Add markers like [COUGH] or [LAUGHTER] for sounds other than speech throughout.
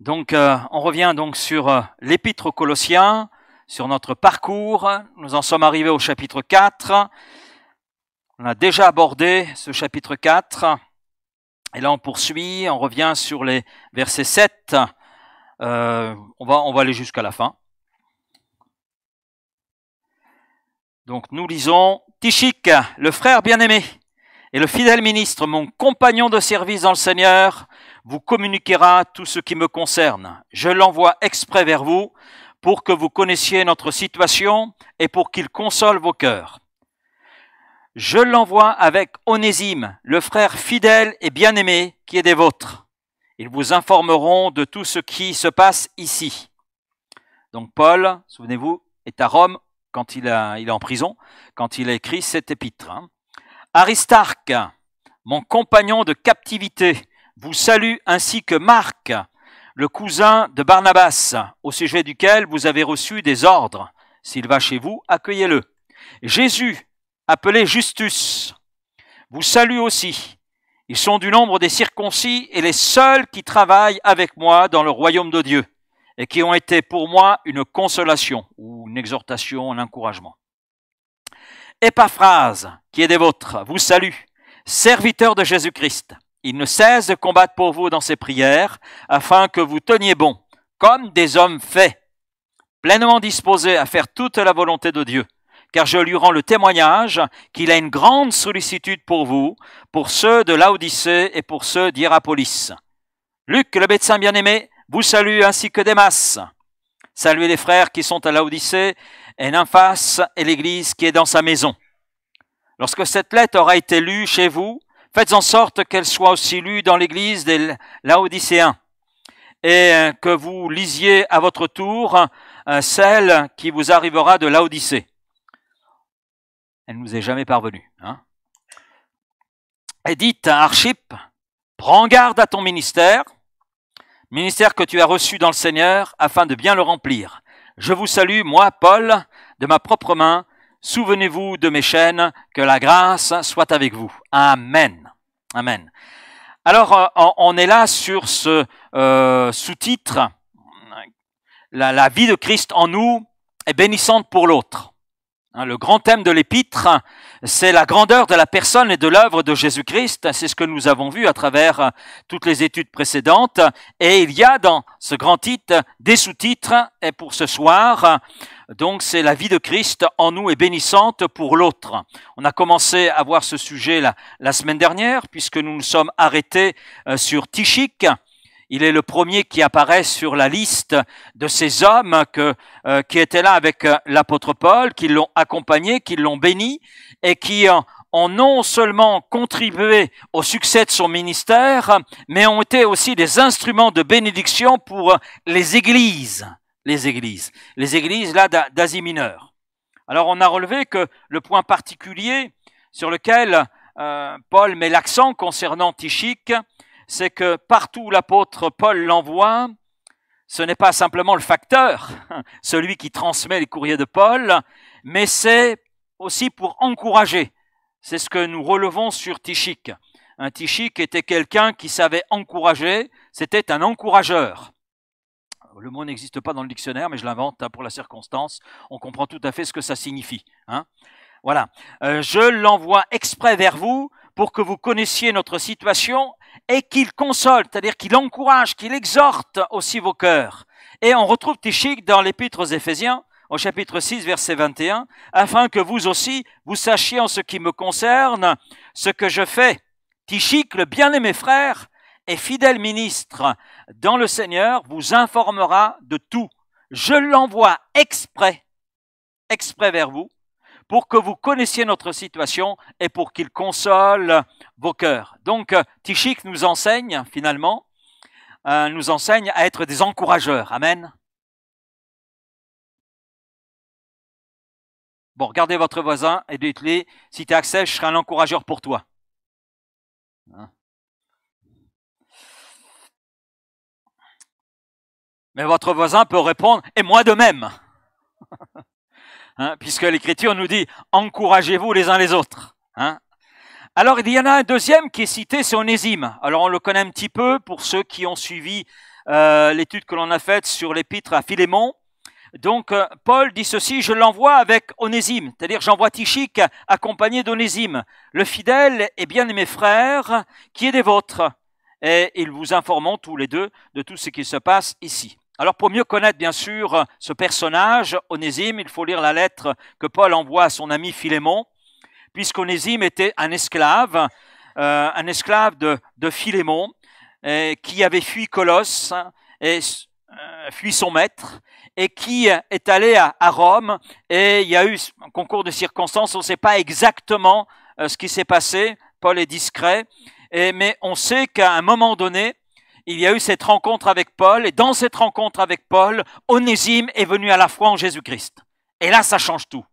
Donc, euh, on revient donc sur euh, l'épître aux Colossiens, sur notre parcours. Nous en sommes arrivés au chapitre 4. On a déjà abordé ce chapitre 4. Et là, on poursuit, on revient sur les versets 7. Euh, on, va, on va aller jusqu'à la fin. Donc, nous lisons Tichik, le frère bien-aimé, et le fidèle ministre, mon compagnon de service dans le Seigneur, vous communiquera tout ce qui me concerne. Je l'envoie exprès vers vous pour que vous connaissiez notre situation et pour qu'il console vos cœurs. Je l'envoie avec Onésime, le frère fidèle et bien-aimé qui est des vôtres. Ils vous informeront de tout ce qui se passe ici. Donc Paul, souvenez-vous, est à Rome quand il, est en prison, quand il a écrit cette épître. Hein. Aristarque, mon compagnon de captivité, vous salue ainsi que Marc, le cousin de Barnabas, au sujet duquel vous avez reçu des ordres. S'il va chez vous, accueillez-le. Jésus, appelé Justus, vous salue aussi. Ils sont du nombre des circoncis et les seuls qui travaillent avec moi dans le royaume de Dieu et qui ont été pour moi une consolation ou une exhortation, un encouragement. Épaphrase, qui est des vôtres, vous salue, serviteur de Jésus-Christ. Il ne cesse de combattre pour vous dans ses prières, afin que vous teniez bon, comme des hommes faits, pleinement disposés à faire toute la volonté de Dieu. Car je lui rends le témoignage qu'il a une grande sollicitude pour vous, pour ceux de l'Odyssée et pour ceux d'Hierapolis. Luc, le médecin bien-aimé, vous salue ainsi que masses. Saluez les frères qui sont à l'Odyssée, et Nymphas et l'Église qui est dans sa maison. Lorsque cette lettre aura été lue chez vous, Faites en sorte qu'elle soit aussi lue dans l'église des Laodicéens et euh, que vous lisiez à votre tour euh, celle qui vous arrivera de Laodicée. Elle ne nous est jamais parvenue. Hein et dites à Archip, prends garde à ton ministère, ministère que tu as reçu dans le Seigneur, afin de bien le remplir. Je vous salue, moi, Paul, de ma propre main, Souvenez-vous de mes chaînes, que la grâce soit avec vous. Amen. Amen. Alors, euh, on est là sur ce euh, sous-titre, la, la, vie de Christ en nous est bénissante pour l'autre. Hein, le grand thème de l'épître, c'est la grandeur de la personne et de l'œuvre de Jésus-Christ. C'est ce que nous avons vu à travers euh, toutes les études précédentes. Et il y a dans ce grand titre des sous-titres. Et pour ce soir, donc c'est la vie de Christ en nous et bénissante pour l'autre. On a commencé à voir ce sujet la, semaine dernière puisque nous nous sommes arrêtés euh, sur Tichik. Il est le premier qui apparaît sur la liste de ces hommes euh, qui étaient là avec euh, l'apôtre Paul, qui l'ont accompagné, qui l'ont béni et qui ont non seulement contribué au succès de son ministère, mais ont été aussi des instruments de bénédiction pour les églises les églises. Les églises, là, d'Asie mineure. Alors, on a relevé que le point particulier sur lequel euh, Paul met l'accent concernant Tichique, c'est que partout où l'apôtre Paul l'envoie, ce n'est pas simplement le facteur, [LAUGHS] celui qui transmet les courriers de Paul, mais c'est aussi pour encourager. C'est ce que nous relevons sur Tichique. Un Tichique était quelqu'un qui savait encourager, c'était un encourageur. Le mot n'existe pas dans le dictionnaire, mais je l'invente hein, pour la circonstance. On comprend tout à fait ce que ça signifie. Hein. Voilà. Euh, je l'envoie exprès vers vous pour que vous connaissiez notre situation et qu'il console, c'est-à-dire qu'il encourage, qu'il exhorte aussi vos cœurs. Et on retrouve Tichic dans l'épître aux Éphésiens, au chapitre 6, verset 21, afin que vous aussi, vous sachiez en ce qui me concerne ce que je fais. Tichic, le bien-aimé frère, et fidèle ministre dans le Seigneur vous informera de tout. Je l'envoie exprès, exprès vers vous, pour que vous connaissiez notre situation et pour qu'il console vos cœurs. Donc, euh, Tichik nous enseigne finalement, euh, nous enseigne à être des encourageurs. Amen. Bon, regardez votre voisin et dites-lui, si tu accès, je serai un encourageur pour toi. Hein? Mais votre voisin peut répondre, et moi de même. [LAUGHS] Hein, puisque l'Écriture nous dit, encouragez-vous les uns les autres. Hein. Alors il y en a un deuxième qui est cité, c'est Onésime. Alors on le connaît un petit peu pour ceux qui ont suivi euh, l'étude que l'on a faite sur l'épître à Philémon. Donc euh, Paul dit ceci, je l'envoie avec Onésime, c'est-à-dire j'envoie Tichique accompagné d'Onésime, le fidèle et bien-aimé frère qui est des vôtres. Et ils vous informeront tous les deux de tout ce qui se passe ici. Alors pour mieux connaître bien sûr ce personnage, Onésime, il faut lire la lettre que Paul envoie à son ami Philémon, puisqu'Onésime était un esclave, euh, un esclave de, Philémon, euh, qui avait fui Colosse hein, et euh, fui son maître, et qui est allé à, Rome, et il y a eu un concours de circonstances, on ne sait pas exactement ce qui s'est passé, Paul est discret, mais on sait qu'à un moment donné, il y a eu cette rencontre avec Paul, et dans cette rencontre avec Paul, Onésime est venu à la foi en Jésus-Christ. Et là, ça change tout.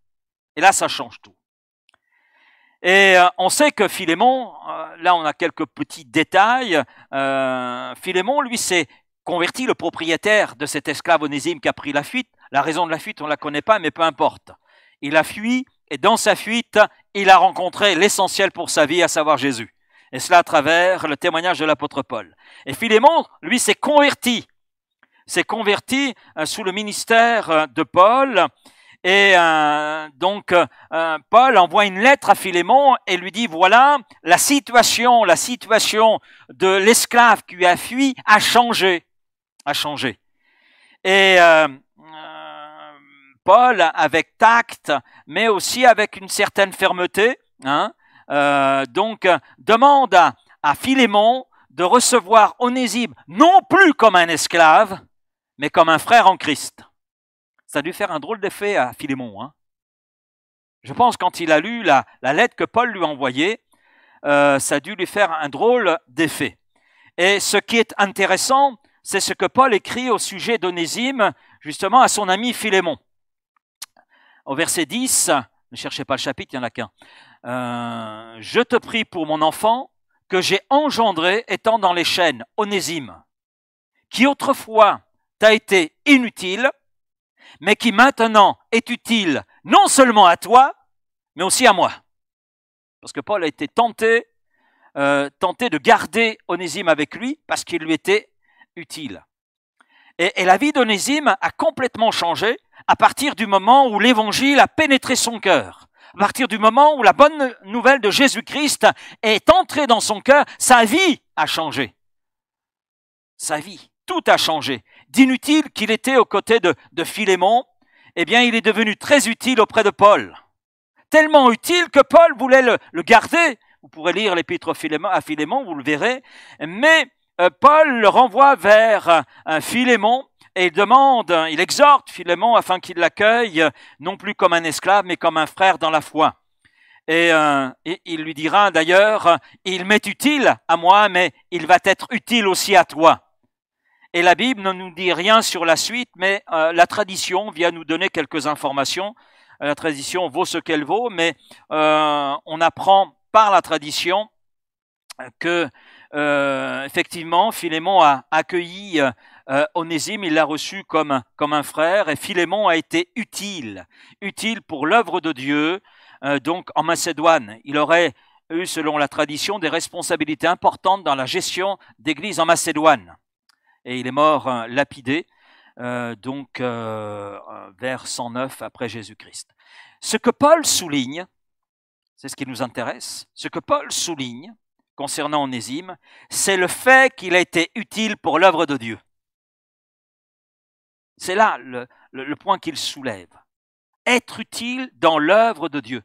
Et là, ça change tout. Et euh, on sait que Philémon, euh, là on a quelques petits détails, euh, Philémon, lui, s'est converti le propriétaire de cet esclave onésime qui a pris la fuite. La raison de la fuite, on ne la connaît pas, mais peu importe. Il a fui, et dans sa fuite, il a rencontré l'essentiel pour sa vie, à savoir Jésus et cela à travers le témoignage de l'apôtre Paul. Et Philémon, lui, s'est converti, s'est converti euh, sous le ministère euh, de Paul, et euh, donc, Paul envoie une lettre à Philémon et lui dit, voilà, la situation, la situation de l'esclave qui a fui a changé, a changé. Et Paul, avec tact, mais aussi avec une certaine fermeté, hein, euh, donc demande à, Philémon de recevoir Onésime non plus comme un esclave, mais comme un frère en Christ. Ça a dû faire un drôle d'effet à Philémon. Hein. Je pense quand il a lu la, lettre que Paul lui a envoyée, euh, ça a dû lui faire un drôle d'effet. Et ce qui est intéressant, c'est ce que Paul écrit au sujet d'Onésime, justement à son ami Philémon. Au verset 10, ne cherchez pas le chapitre, il n'y en a qu'un. Euh, je te prie pour mon enfant que j'ai engendré étant dans les chaînes, onésime, qui autrefois t'a été inutile, mais qui maintenant est utile non seulement à toi, mais aussi à moi. Parce que Paul a été tenté, euh, tenté de garder Onésime avec lui parce qu'il lui était utile. Et, et la vie d'Onésime a complètement changé à partir du moment où l'Évangile a pénétré son cœur, à partir du moment où la bonne nouvelle de Jésus-Christ est entrée dans son cœur, sa vie a changé. Sa vie, tout a changé. D'inutile qu'il était aux côtés de, de Philémon, eh bien, il est devenu très utile auprès de Paul. Tellement utile que Paul voulait le, garder. Vous pourrez lire l'épître à Philémon, vous le verrez. Mais euh, Paul le renvoie vers euh, Philémon et il demande, il exhorte Philémon afin qu'il l'accueille non plus comme un esclave, mais comme un frère dans la foi. Euh, et, il lui dira d'ailleurs, il m'est utile à moi, mais il va être utile aussi à toi. Et la Bible ne nous dit rien sur la suite, mais euh, la tradition vient nous donner quelques informations. Euh, la tradition vaut ce qu'elle vaut, mais on apprend par la tradition que effectivement Philémon a accueilli euh, Onésime, il l'a reçu comme un, comme un frère, et Philémon a été utile, utile pour l'œuvre de Dieu, euh, donc en Macédoine. Il aurait eu, selon la tradition, des responsabilités importantes dans la gestion d'église en Macédoine. Et il est mort euh, lapidé, donc vers 109 après Jésus-Christ. Ce que Paul souligne, c'est ce qui nous intéresse, ce que Paul souligne concernant Onésime, c'est le fait qu'il a été utile pour l'œuvre de Dieu. C'est là le, point qu'il soulève. Être utile dans l'œuvre de Dieu.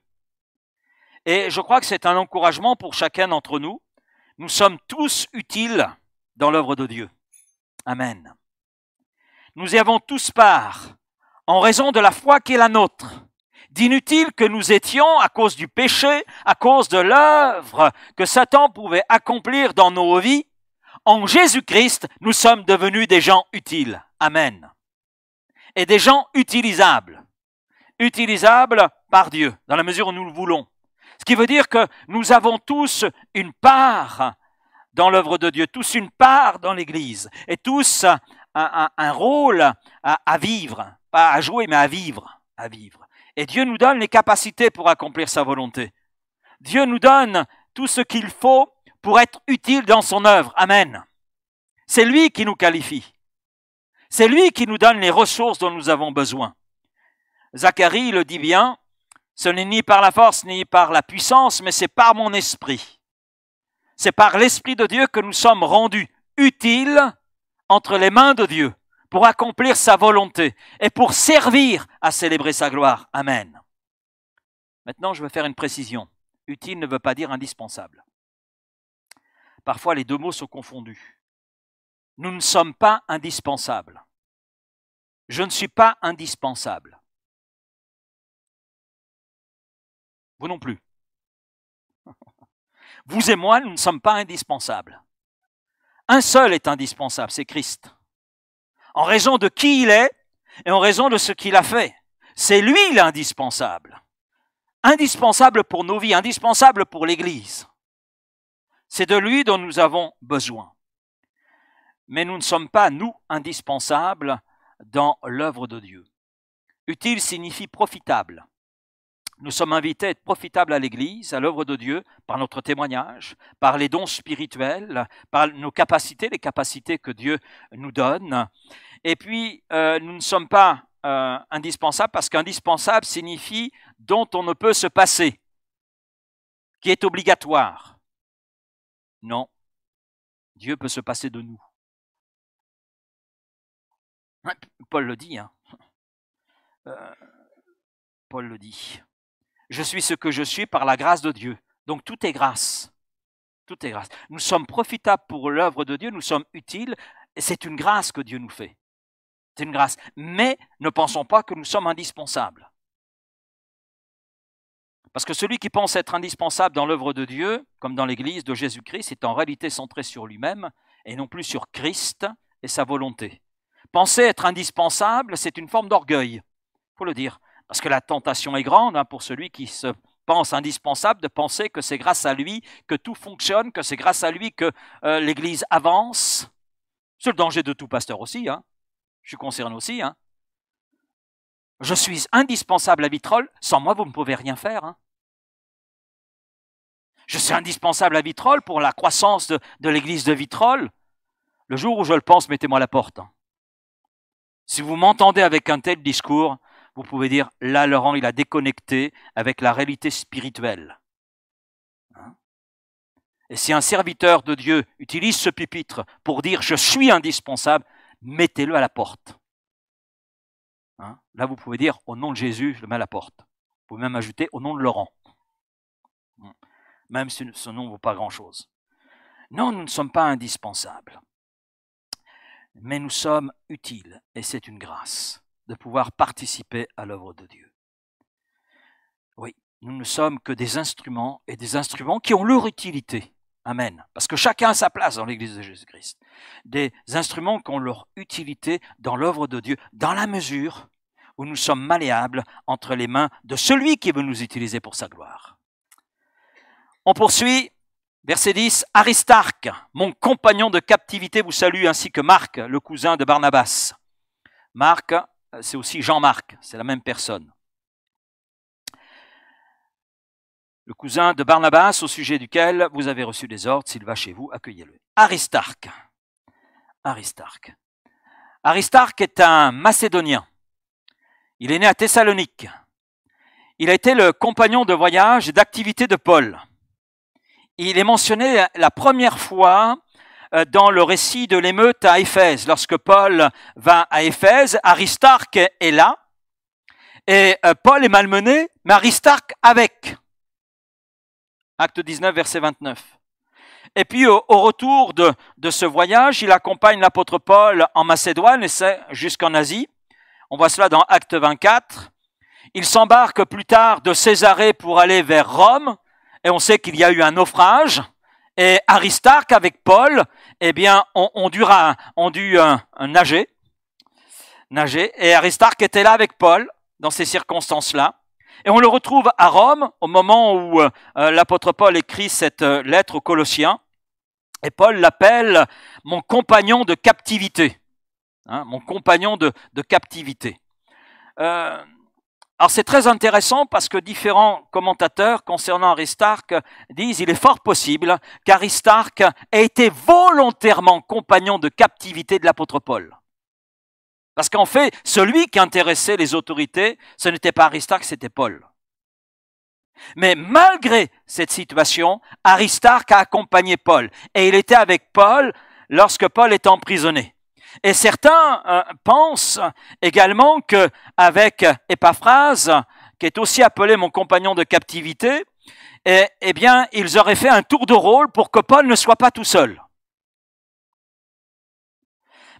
Et je crois que c'est un encouragement pour chacun d'entre nous. Nous sommes tous utiles dans l'œuvre de Dieu. Amen. Nous y avons tous part, en raison de la foi qui est la nôtre, d'inutile que nous étions à cause du péché, à cause de l'œuvre que Satan pouvait accomplir dans nos vies, en Jésus-Christ, nous sommes devenus des gens utiles. Amen et des gens utilisables. Utilisables par Dieu, dans la mesure où nous le voulons. Ce qui veut dire que nous avons tous une part dans l'œuvre de Dieu, tous une part dans l'Église, et tous un, rôle à, vivre, pas à jouer, mais à vivre, à vivre. Et Dieu nous donne les capacités pour accomplir sa volonté. Dieu nous donne tout ce qu'il faut pour être utile dans son œuvre. Amen. C'est lui qui nous qualifie. C'est lui qui nous donne les ressources dont nous avons besoin. Zacharie le dit bien, ce n'est ni par la force ni par la puissance, mais c'est par mon esprit. C'est par l'Esprit de Dieu que nous sommes rendus utiles entre les mains de Dieu pour accomplir sa volonté et pour servir à célébrer sa gloire. Amen. Maintenant, je veux faire une précision. Utile ne veut pas dire indispensable. Parfois, les deux mots sont confondus. Nous ne sommes pas indispensables. Je ne suis pas indispensable. Vous non plus. [LAUGHS] Vous et moi, nous ne sommes pas indispensables. Un seul est indispensable, c'est Christ. En raison de qui il est et en raison de ce qu'il a fait. C'est lui l'indispensable. Indispensable pour nos vies, indispensable pour l'Église. C'est de lui dont nous avons besoin. Mais nous ne sommes pas, nous, indispensables dans l'œuvre de Dieu. Utile signifie profitable. Nous sommes invités à être profitables à l'Église, à l'œuvre de Dieu, par notre témoignage, par les dons spirituels, par nos capacités, les capacités que Dieu nous donne. Et puis, euh, nous ne sommes pas euh, indispensables parce qu'indispensable signifie dont on ne peut se passer, qui est obligatoire. Non, Dieu peut se passer de nous. Paul le dit. Hein. Euh, Paul le dit. Je suis ce que je suis par la grâce de Dieu. Donc tout est grâce. Tout est grâce. Nous sommes profitables pour l'œuvre de Dieu, nous sommes utiles. et C'est une grâce que Dieu nous fait. C'est une grâce. Mais ne pensons pas que nous sommes indispensables. Parce que celui qui pense être indispensable dans l'œuvre de Dieu, comme dans l'Église de Jésus-Christ, est en réalité centré sur lui-même et non plus sur Christ et sa volonté. Penser être indispensable, c'est une forme d'orgueil, faut le dire, parce que la tentation est grande hein, pour celui qui se pense indispensable de penser que c'est grâce à lui que tout fonctionne, que c'est grâce à lui que euh, l'Église avance. C'est le danger de tout pasteur aussi, hein. je suis concerné aussi. Hein. Je suis indispensable à Vitrolles, sans moi vous ne pouvez rien faire. Je suis indispensable à Vitrolles pour la croissance de, l'Église de Vitrolles. Le jour où je le pense, mettez-moi la porte. Si vous m'entendez avec un tel discours, vous pouvez dire, là, Laurent, il a déconnecté avec la réalité spirituelle. Hein? Et si un serviteur de Dieu utilise ce pupitre pour dire, je suis indispensable, mettez-le à la porte. Hein? là, vous pouvez dire, au nom de Jésus, je le mets à la porte. Vous pouvez même ajouter, au nom de Laurent. Même si ce nom ne vaut pas grand-chose. Non, nous ne sommes pas indispensables mais nous sommes utiles et c'est une grâce de pouvoir participer à l'œuvre de Dieu. Oui, nous ne sommes que des instruments et des instruments qui ont leur utilité. Amen. Parce que chacun a sa place dans l'Église de Jésus-Christ. Des instruments qui ont leur utilité dans l'œuvre de Dieu, dans la mesure où nous sommes malléables entre les mains de celui qui veut nous utiliser pour sa gloire. On poursuit Verset 10, Aristarque, mon compagnon de captivité, vous salue, ainsi que Marc, le cousin de Barnabas. Marc, euh, c'est aussi Jean-Marc, c'est la même personne. Le cousin de Barnabas, au sujet duquel vous avez reçu des ordres, s'il va chez vous, accueillez-le. Aristarque. Aristarque. Aristarque est un Macédonien. Il est né à Thessalonique. Il a été le compagnon de voyage et d'activité de Paul. Il est mentionné la première fois euh, dans le récit de l'émeute à Éphèse. Lorsque Paul va à Éphèse, Aristarque est là, et euh, Paul est malmené, mais Aristarque avec. Acte 19, verset 29. Et puis au, retour de, de, ce voyage, il accompagne l'apôtre Paul en Macédoine et c'est jusqu'en Asie. On voit cela dans Acte 24. Il s'embarque plus tard de Césarée pour aller vers Rome et on sait qu'il y a eu un naufrage, et Aristarque avec Paul, eh bien, on dû, on euh, nager, nager, et Aristarque était là avec Paul dans ces circonstances-là. Et on le retrouve à Rome au moment où euh, euh, l'apôtre Paul écrit cette lettre aux Colossiens. Et Paul l'appelle mon compagnon de captivité. Hein, mon compagnon de, captivité. Alors c'est très intéressant parce que différents commentateurs concernant Aristarque disent il est fort possible qu'Aristarque ait été volontairement compagnon de captivité de l'apôtre Paul. Parce qu'en fait, celui qui intéressait les autorités, ce n'était pas Aristarque, c'était Paul. Mais malgré cette situation, Aristarque a accompagné Paul et il était avec Paul lorsque Paul est emprisonné. Et certains euh, pensent également que avec Épaphrase, qui est aussi appelé mon compagnon de captivité, eh, eh bien, ils auraient fait un tour de rôle pour que Paul ne soit pas tout seul.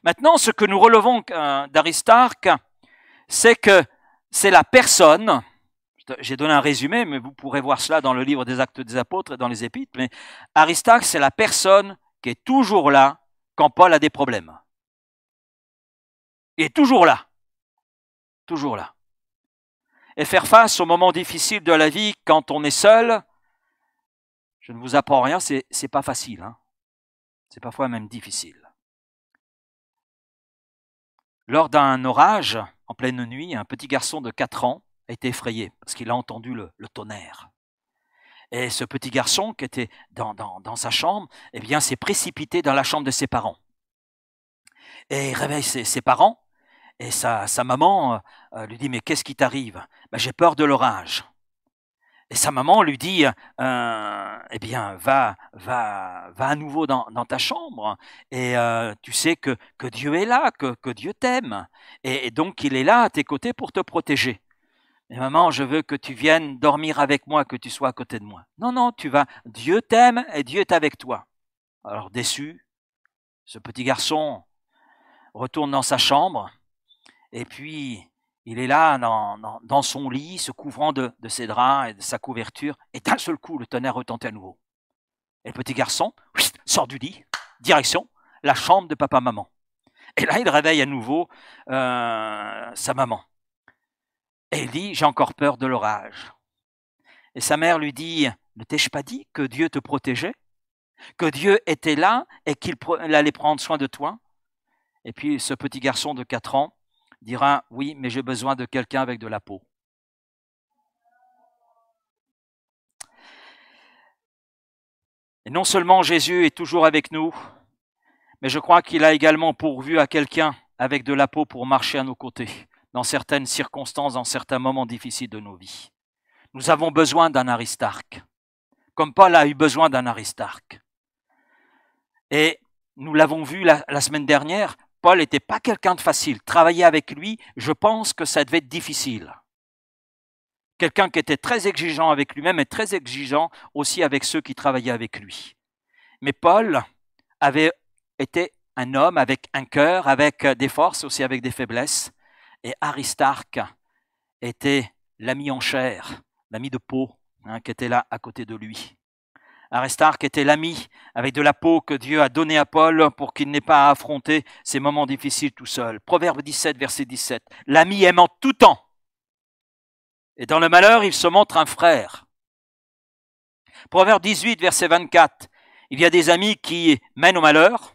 Maintenant, ce que nous relevons euh, d'Aristarque, c'est que c'est la personne, j'ai donné un résumé, mais vous pourrez voir cela dans le livre des Actes des Apôtres et dans les Épîtres, mais Aristarque, c'est la personne qui est toujours là quand Paul a des problèmes. Il est toujours là. Toujours là. Et faire face aux moments difficiles de la vie quand on est seul, je ne vous apprends rien, c'est, n'est pas facile. Hein. C'est parfois même difficile. Lors d'un orage, en pleine nuit, un petit garçon de 4 ans a été effrayé parce qu'il a entendu le, tonnerre. Et ce petit garçon qui était dans, dans, dans sa chambre, eh bien, s'est précipité dans la chambre de ses parents. Et il réveille ses parents, et sa, maman euh, euh, lui dit, mais qu'est-ce qui t'arrive ben, J'ai peur de l'orage. Et sa maman lui dit, euh, eh bien, va, va, va à nouveau dans, ta chambre. Et tu sais que, que, Dieu est là, que, que Dieu t'aime. Et, et, donc, il est là à tes côtés pour te protéger. Mais maman, je veux que tu viennes dormir avec moi, que tu sois à côté de moi. Non, non, tu vas. Dieu t'aime et Dieu est avec toi. Alors, déçu, ce petit garçon retourne dans sa chambre et puis, il est là dans, son lit, se couvrant de, ses draps et de sa couverture, et d'un seul coup, le tonnerre retentit à nouveau. Et le petit garçon sort du lit, direction la chambre de papa-maman. Et là, il réveille à nouveau euh, sa maman. Et il dit, j'ai encore peur de l'orage. Et sa mère lui dit, ne t'ai-je pas dit que Dieu te protégeait Que Dieu était là et qu'il allait prendre soin de toi Et puis ce petit garçon de 4 ans dira Oui, mais j'ai besoin de quelqu'un avec de la peau. Et non seulement Jésus est toujours avec nous, mais je crois qu'il a également pourvu à quelqu'un avec de la peau pour marcher à nos côtés dans certaines circonstances, dans certains moments difficiles de nos vies. Nous avons besoin d'un Aristarque, comme Paul a eu besoin d'un Aristarque. Et nous l'avons vu la, la, semaine dernière, Paul n'était pas quelqu'un de facile. Travailler avec lui, je pense que ça devait être difficile. Quelqu'un qui était très exigeant avec lui-même et très exigeant aussi avec ceux qui travaillaient avec lui. Mais Paul avait été un homme avec un cœur, avec des forces, aussi avec des faiblesses. Et Aristarque était l'ami en chair, l'ami de peau, hein, qui était là à côté de lui. Aristarque était l'ami avec de la peau que Dieu a donnée à Paul pour qu'il n'ait pas à affronter ces moments difficiles tout seul. Proverbe 17, verset 17. L'ami aime en tout temps. Et dans le malheur, il se montre un frère. Proverbe 18, verset 24. Il y a des amis qui mènent au malheur,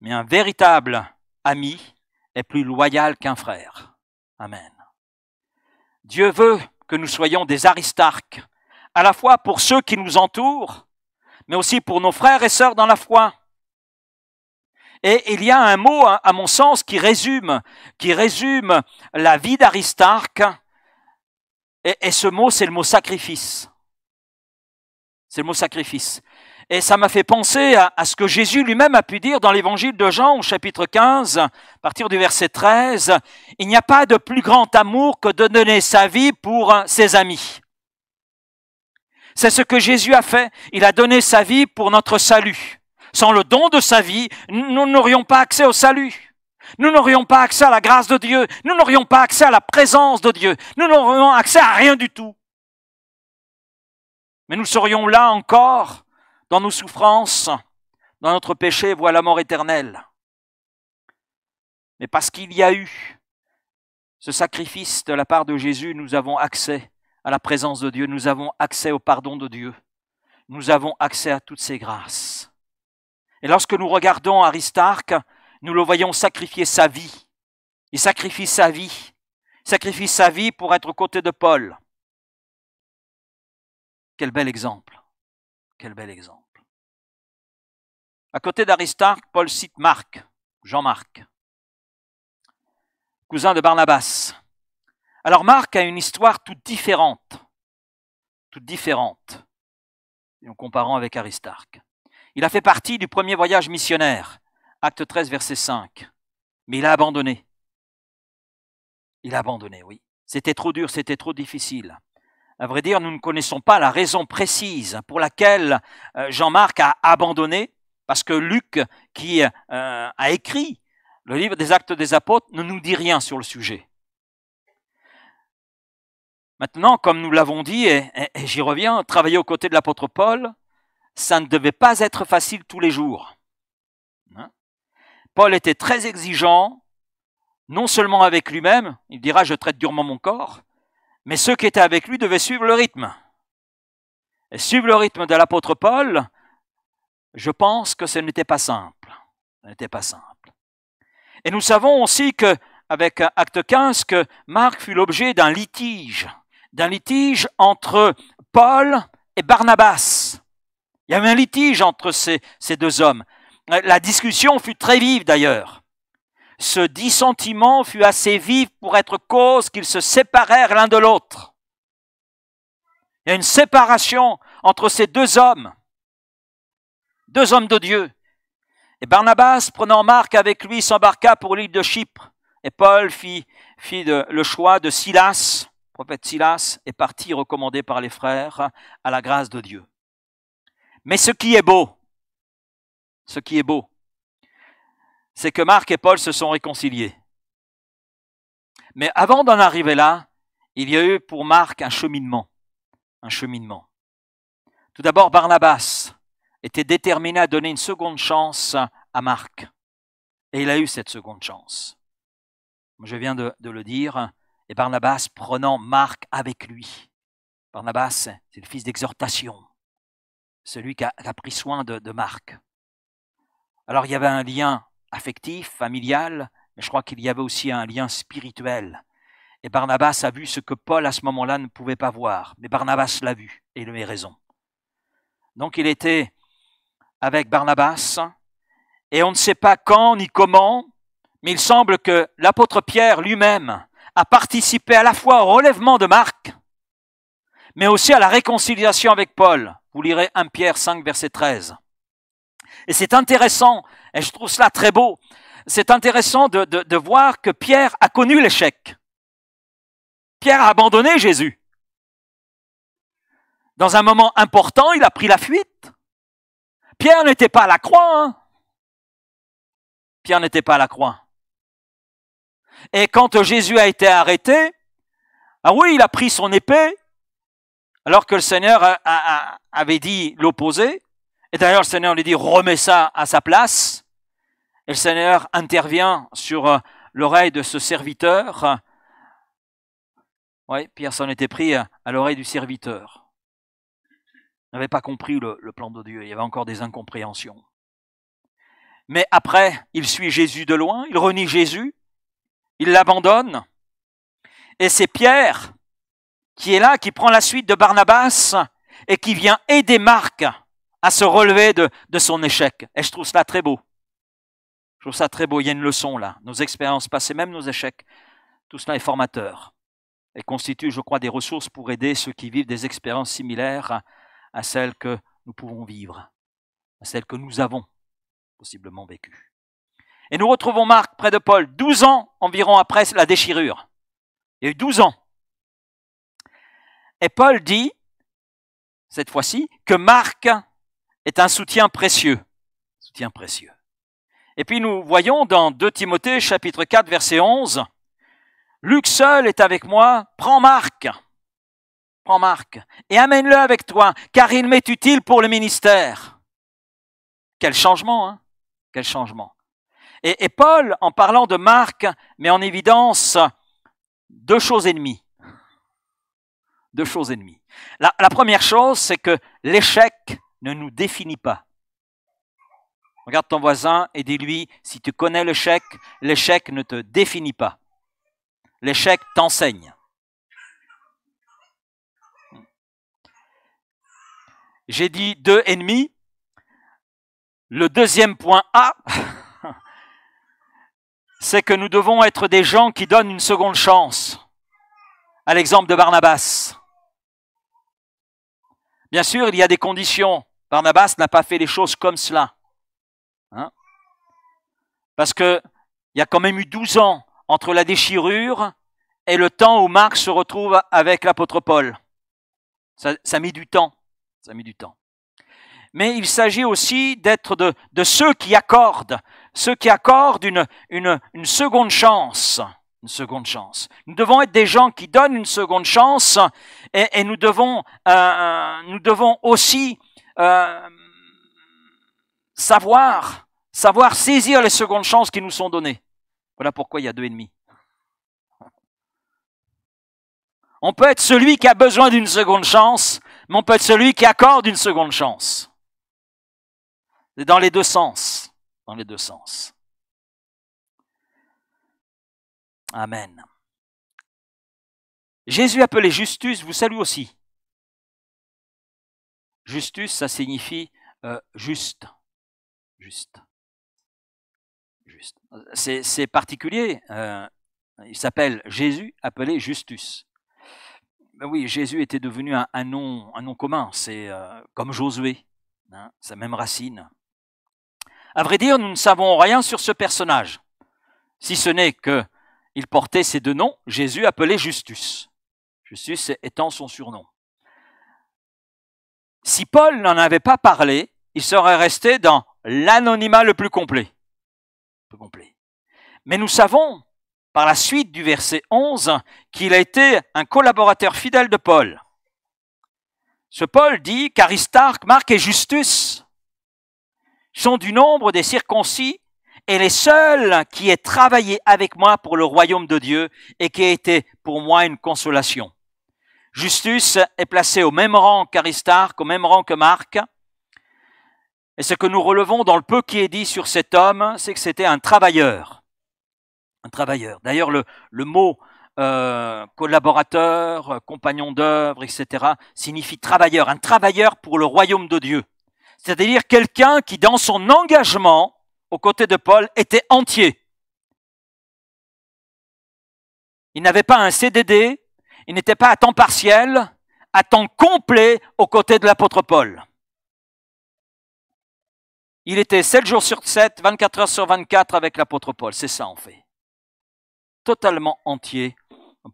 mais un véritable ami est plus loyal qu'un frère. Amen. Dieu veut que nous soyons des aristarques, à la fois pour ceux qui nous entourent, mais aussi pour nos frères et sœurs dans la foi. Et il y a un mot, hein, à mon sens, qui résume, qui résume la vie d'Aristarque. Et, ce mot, c'est le mot sacrifice. C'est le mot sacrifice. Et ça m'a fait penser à, à, ce que Jésus lui-même a pu dire dans l'évangile de Jean au chapitre 15, à partir du verset 13. Il n'y a pas de plus grand amour que de donner sa vie pour euh, ses amis. C'est ce que Jésus a fait. Il a donné sa vie pour notre salut. Sans le don de sa vie, nous n'aurions pas accès au salut. Nous n'aurions pas accès à la grâce de Dieu. Nous n'aurions pas accès à la présence de Dieu. Nous n'aurions accès à rien du tout. Mais nous serions là encore dans nos souffrances, dans notre péché, voire la mort éternelle. Mais parce qu'il y a eu ce sacrifice de la part de Jésus, nous avons accès à la présence de Dieu, nous avons accès au pardon de Dieu, nous avons accès à toutes ses grâces. Et lorsque nous regardons Aristarque, nous le voyons sacrifier sa vie. Il sacrifie sa vie, il sacrifie sa vie pour être aux côtés de Paul. Quel bel exemple, quel bel exemple. À côté d'Aristarque, Paul cite Marc, Jean-Marc, cousin de Barnabas. Alors Marc a une histoire toute différente, toute différente, en comparant avec Aristarque. Il a fait partie du premier voyage missionnaire, acte 13, verset 5, mais il a abandonné. Il a abandonné, oui. C'était trop dur, c'était trop difficile. À vrai dire, nous ne connaissons pas la raison précise pour laquelle euh, Jean-Marc a abandonné, parce que Luc, qui euh, a écrit le livre des actes des apôtres, ne nous dit rien sur le sujet. Maintenant, comme nous l'avons dit, et, j'y reviens, travailler aux côtés de l'apôtre Paul, ça ne devait pas être facile tous les jours. Hein? Paul était très exigeant, non seulement avec lui-même, il dira je traite durement mon corps, mais ceux qui étaient avec lui devaient suivre le rythme. Et suivre le rythme de l'apôtre Paul, je pense que ce n'était pas simple. Ce n'était pas simple. Et nous savons aussi que, avec Acte 15, que Marc fut l'objet d'un litige d'un litige entre Paul et Barnabas. Il y avait un litige entre ces, deux hommes. La discussion fut très vive d'ailleurs. Ce dissentiment fut assez vif pour être cause qu'ils se séparèrent l'un de l'autre. Il y a une séparation entre ces deux hommes, deux hommes de Dieu. Et Barnabas, prenant Marc avec lui, s'embarqua pour l'île de Chypre. Et Paul fit, le choix de Silas prophète Silas est parti recommandé par les frères à la grâce de Dieu. Mais ce qui est beau, ce qui est beau, c'est que Marc et Paul se sont réconciliés. Mais avant d'en arriver là, il y a eu pour Marc un cheminement, un cheminement. Tout d'abord, Barnabas était déterminé à donner une seconde chance à Marc. Et il a eu cette seconde chance. Je viens de le dire, et Barnabas prenant Marc avec lui. Barnabas, c'est le fils d'exhortation, celui qui a, pris soin de, Marc. Alors il y avait un lien affectif, familial, mais je crois qu'il y avait aussi un lien spirituel. Et Barnabas a vu ce que Paul à ce moment-là ne pouvait pas voir. Mais Barnabas l'a vu et il avait raison. Donc il était avec Barnabas et on ne sait pas quand ni comment, mais il semble que l'apôtre Pierre lui-même a participé à la fois au relèvement de Marc, mais aussi à la réconciliation avec Paul. Vous lirez 1 Pierre 5, verset 13. Et c'est intéressant, et je trouve cela très beau, c'est intéressant de, voir que Pierre a connu l'échec. Pierre a abandonné Jésus. Dans un moment important, il a pris la fuite. Pierre n'était pas à la croix. Hein. Pierre n'était pas à la croix. Et quand Jésus a été arrêté, ah oui, il a pris son épée, alors que le Seigneur avait dit l'opposé. Et d'ailleurs, le Seigneur lui dit, remets ça à sa place. Et le Seigneur intervient sur euh, l'oreille de ce serviteur. Oui, Pierre s'en était pris euh, à l'oreille du serviteur. Il n'avait pas compris le plan de Dieu, il y avait encore des incompréhensions. Mais après, il suit Jésus de loin, il renie Jésus, il l'abandonne. Et c'est Pierre qui est là, qui prend la suite de Barnabas et qui vient aider Marc à se relever de, son échec. Et je trouve cela très beau. Je trouve ça très beau. Il y a une leçon là. Nos expériences passées, même nos échecs, tout cela est formateur et constitue, je crois, des ressources pour aider ceux qui vivent des expériences similaires à celles que nous pouvons vivre, à celles que nous avons possiblement vécues. Et nous retrouvons Marc près de Paul, 12 ans environ après la déchirure. Il y a eu 12 ans. Et Paul dit, cette fois-ci, que Marc est un soutien précieux. Soutien précieux. Et puis nous voyons dans 2 Timothée chapitre 4 verset 11, Luc seul est avec moi, prends Marc, prends Marc, et amène-le avec toi, car il m'est utile pour le ministère. Quel changement, hein Quel changement. Et, Paul, en parlant de Marc, met en évidence deux choses ennemies. Deux choses ennemies. La, la première chose, c'est que l'échec ne nous définit pas. Regarde ton voisin et dis-lui, si tu connais l'échec, l'échec ne te définit pas. L'échec t'enseigne. J'ai dit deux ennemis. Le deuxième point A, [LAUGHS] c'est que nous devons être des gens qui donnent une seconde chance, à l'exemple de Barnabas. Bien sûr, il y a des conditions. Barnabas n'a pas fait les choses comme cela. Hein? Parce qu'il y a quand même eu 12 ans entre la déchirure et le temps où Marc se retrouve avec l'apôtre Paul. Ça, a mis du temps. Ça du temps. Mais il s'agit aussi d'être de ceux qui accordent ceux qui accordent une, une, seconde chance. Une seconde chance. Nous devons être des gens qui donnent une seconde chance et, nous, devons, euh, euh, nous devons aussi euh, savoir, savoir saisir les secondes chances qui nous sont données. Voilà pourquoi il y a deux ennemis. On peut être celui qui a besoin d'une seconde chance, mais on peut être celui qui accorde une seconde chance. dans les deux sens dans les deux sens. Amen. Jésus appelé Justus vous salue aussi. Justus, ça signifie euh, juste. Juste. Juste. C'est particulier. Euh, il s'appelle Jésus appelé Justus. Ben oui, Jésus était devenu un, nom, un nom commun. C'est euh, comme Josué. Hein, sa même racine. À vrai dire, nous ne savons rien sur ce personnage, si ce n'est qu'il portait ces deux noms, Jésus appelé Justus, Justus étant son surnom. Si Paul n'en avait pas parlé, il serait resté dans l'anonymat le plus complet. Mais nous savons, par la suite du verset 11, qu'il a été un collaborateur fidèle de Paul. Ce Paul dit, qu'Aristarque Marc et Justus sont du nombre des circoncis et les seuls qui aient travaillé avec moi pour le royaume de Dieu et qui aient été pour moi une consolation. Justus est placé au même rang qu'Aristarque, au même rang que Marc. Et ce que nous relevons dans le peu qui est dit sur cet homme, c'est que c'était un travailleur. Un travailleur. D'ailleurs, le, mot euh, collaborateur, euh, compagnon d'œuvre, etc., signifie travailleur. Un travailleur pour le royaume de Dieu c'est-à-dire quelqu'un qui, dans son engagement aux côtés de Paul, était entier. Il n'avait pas un CDD, il n'était pas à temps partiel, à temps complet aux côtés de l'apôtre Paul. Il était 7 jours sur 7, 24 heures sur 24 avec l'apôtre Paul. C'est ça en fait. Totalement entier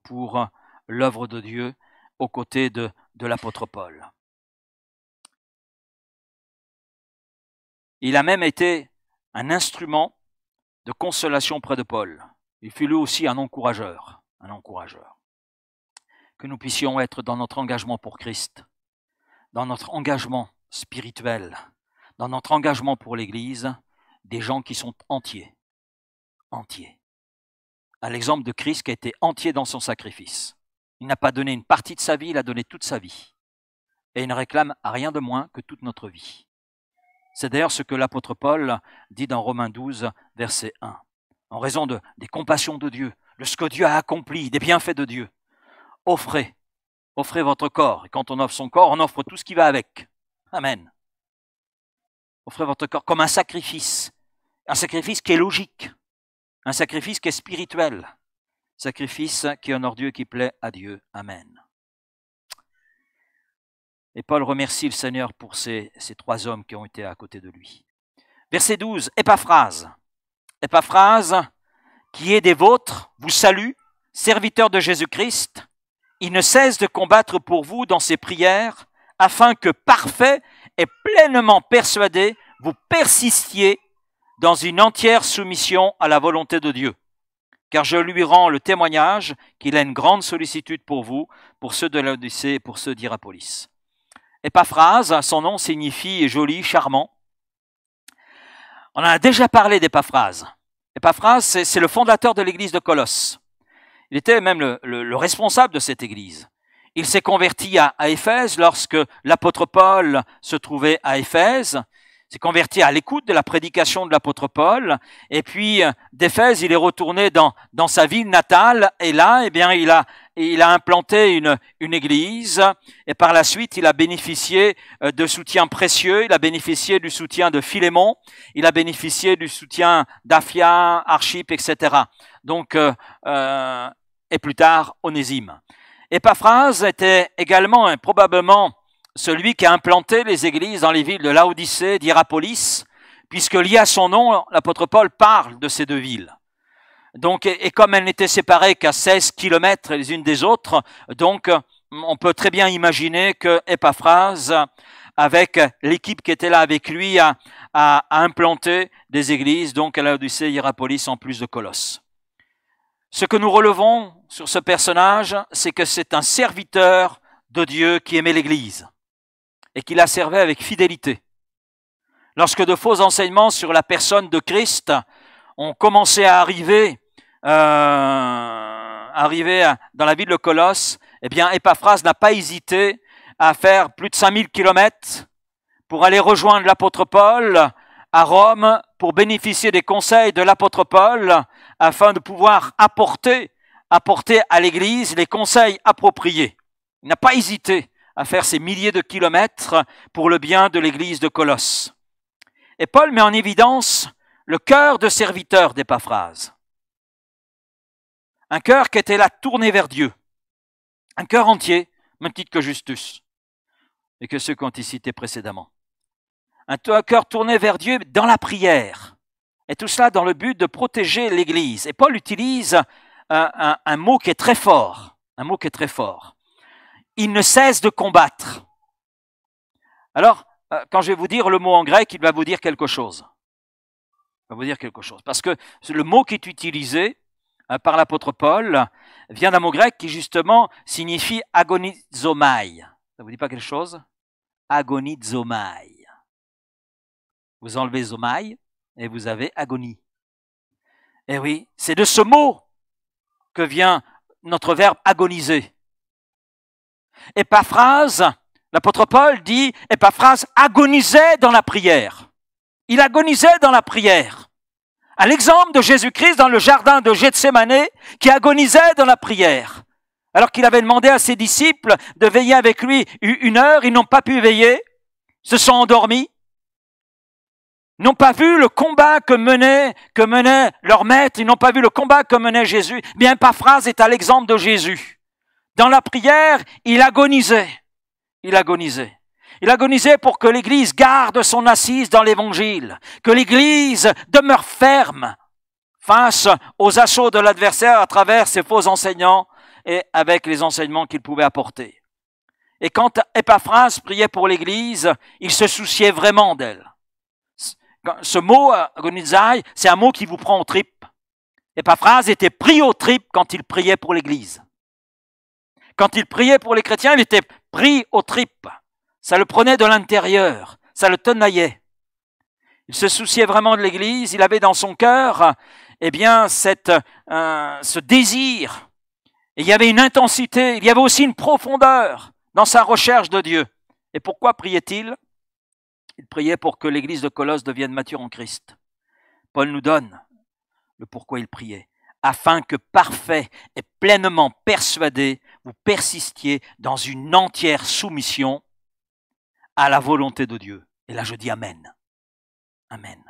pour l'œuvre de Dieu aux côtés de, de l'apôtre Paul. Il a même été un instrument de consolation près de Paul. Il fut lui aussi un encourageur, un encourageur. Que nous puissions être dans notre engagement pour Christ, dans notre engagement spirituel, dans notre engagement pour l'Église, des gens qui sont entiers, entiers. À l'exemple de Christ qui a été entier dans son sacrifice. Il n'a pas donné une partie de sa vie, il a donné toute sa vie. Et il ne réclame à rien de moins que toute notre vie. C'est d'ailleurs ce que l'apôtre Paul dit dans Romains 12, verset 1. En raison de, des compassions de Dieu, de ce que Dieu a accompli, des bienfaits de Dieu, offrez, offrez votre corps. Et quand on offre son corps, on offre tout ce qui va avec. Amen. Offrez votre corps comme un sacrifice, un sacrifice qui est logique, un sacrifice qui est spirituel, sacrifice qui honore Dieu, qui plaît à Dieu. Amen. Et Paul remercie le Seigneur pour ces, trois hommes qui ont été à côté de lui. Verset 12, Épaphrase. Épaphrase, qui est des vôtres, vous salue, serviteur de Jésus-Christ. Il ne cesse de combattre pour vous dans ses prières, afin que parfait et pleinement persuadé, vous persistiez dans une entière soumission à la volonté de Dieu. Car je lui rends le témoignage qu'il a une grande sollicitude pour vous, pour ceux de l'Odyssée et pour ceux d'Irapolis. Epaphrase, son nom signifie joli, charmant. On en a déjà parlé d'Epaphrase. Epaphrase, c'est le fondateur de l'église de Colosse. Il était même le, responsable de cette église. Il s'est converti à, Éphèse lorsque l'apôtre Paul se trouvait à Éphèse. s'est converti à l'écoute de la prédication de l'apôtre Paul. Et puis euh, d'Éphèse, il est retourné dans, dans sa ville natale. Et là, eh bien, il a il a implanté une, une église et par la suite il a bénéficié euh, de soutien précieux, il a bénéficié du soutien de Philémon, il a bénéficié du soutien d'Afia, Archip, etc. Donc, euh, euh, et plus tard Onésime. Epaphras était également hein, probablement celui qui a implanté les églises dans les villes de Laodicée, d'Hierapolis, puisque lié à son nom, l'apôtre Paul parle de ces deux villes. Donc, et, comme elles n'étaient séparées qu'à 16 kilomètres les unes des autres, donc on peut très bien imaginer que Épaphrase, avec l'équipe qui était là avec lui, a, implanté des églises, donc à du Hierapolis, en plus de Colosse. Ce que nous relevons sur ce personnage, c'est que c'est un serviteur de Dieu qui aimait l'Église et qui la servait avec fidélité. Lorsque de faux enseignements sur la personne de Christ ont commencé à arriver euh, arrivé dans la ville de Colosse, eh bien, Epaphras n'a pas hésité à faire plus de 5000 kilomètres pour aller rejoindre l'apôtre Paul à Rome pour bénéficier des conseils de l'apôtre Paul afin de pouvoir apporter, apporter à l'Église les conseils appropriés. Il n'a pas hésité à faire ces milliers de kilomètres pour le bien de l'Église de Colosse. Et Paul met en évidence le cœur de serviteur d'Epaphrase. Un cœur qui était là tourné vers Dieu. Un cœur entier, même titre que Justus et que ceux qu'on été cités précédemment. Un cœur tourné vers Dieu dans la prière. Et tout cela dans le but de protéger l'Église. Et Paul utilise un, un, mot qui est très fort. Un mot qui est très fort. Il ne cesse de combattre. Alors, euh, quand je vais vous dire le mot en grec, il va vous dire quelque chose. Il va vous dire quelque chose. Parce que le mot qui est utilisé par l'apôtre Paul vient d'un mot grec qui justement signifie agonizomai. Ça vous dit pas quelque chose Agonizomai. Vous enlevez zomai et vous avez agonie. Eh oui, c'est de ce mot que vient notre verbe agoniser. Et pas phrase, l'apôtre Paul dit, et pas phrase, agonisait dans la prière. Il agonisait dans la prière à l'exemple de Jésus-Christ dans le jardin de Gethsemane, qui agonisait dans la prière. Alors qu'il avait demandé à ses disciples de veiller avec lui une heure, ils n'ont pas pu veiller, se sont endormis, n'ont pas vu le combat que menait, que menait leur maître, ils n'ont pas vu le combat que menait Jésus. Bien, Paphrase est à l'exemple de Jésus. Dans la prière, il agonisait, il agonisait. Il agonisait pour que l'Église garde son assise dans l'Évangile, que l'Église demeure ferme face aux assauts de l'adversaire à travers ses faux enseignants et avec les enseignements qu'il pouvait apporter. Et quand Epaphras priait pour l'Église, il se souciait vraiment d'elle. Ce mot, agonizai, c'est un mot qui vous prend au tripes. Epaphras était pris aux tripes quand il priait pour l'Église. Quand il priait pour les chrétiens, il était pris aux tripes. Ça le prenait de l'intérieur, ça le tenaillait. Il se souciait vraiment de l'Église, il avait dans son cœur eh bien, cette, euh, ce désir. Et il y avait une intensité, il y avait aussi une profondeur dans sa recherche de Dieu. Et pourquoi priait-il Il priait pour que l'Église de Colosse devienne mature en Christ. Paul nous donne le pourquoi il priait, afin que parfait et pleinement persuadé, vous persistiez dans une entière soumission à la volonté de Dieu. Et là, je dis Amen. Amen.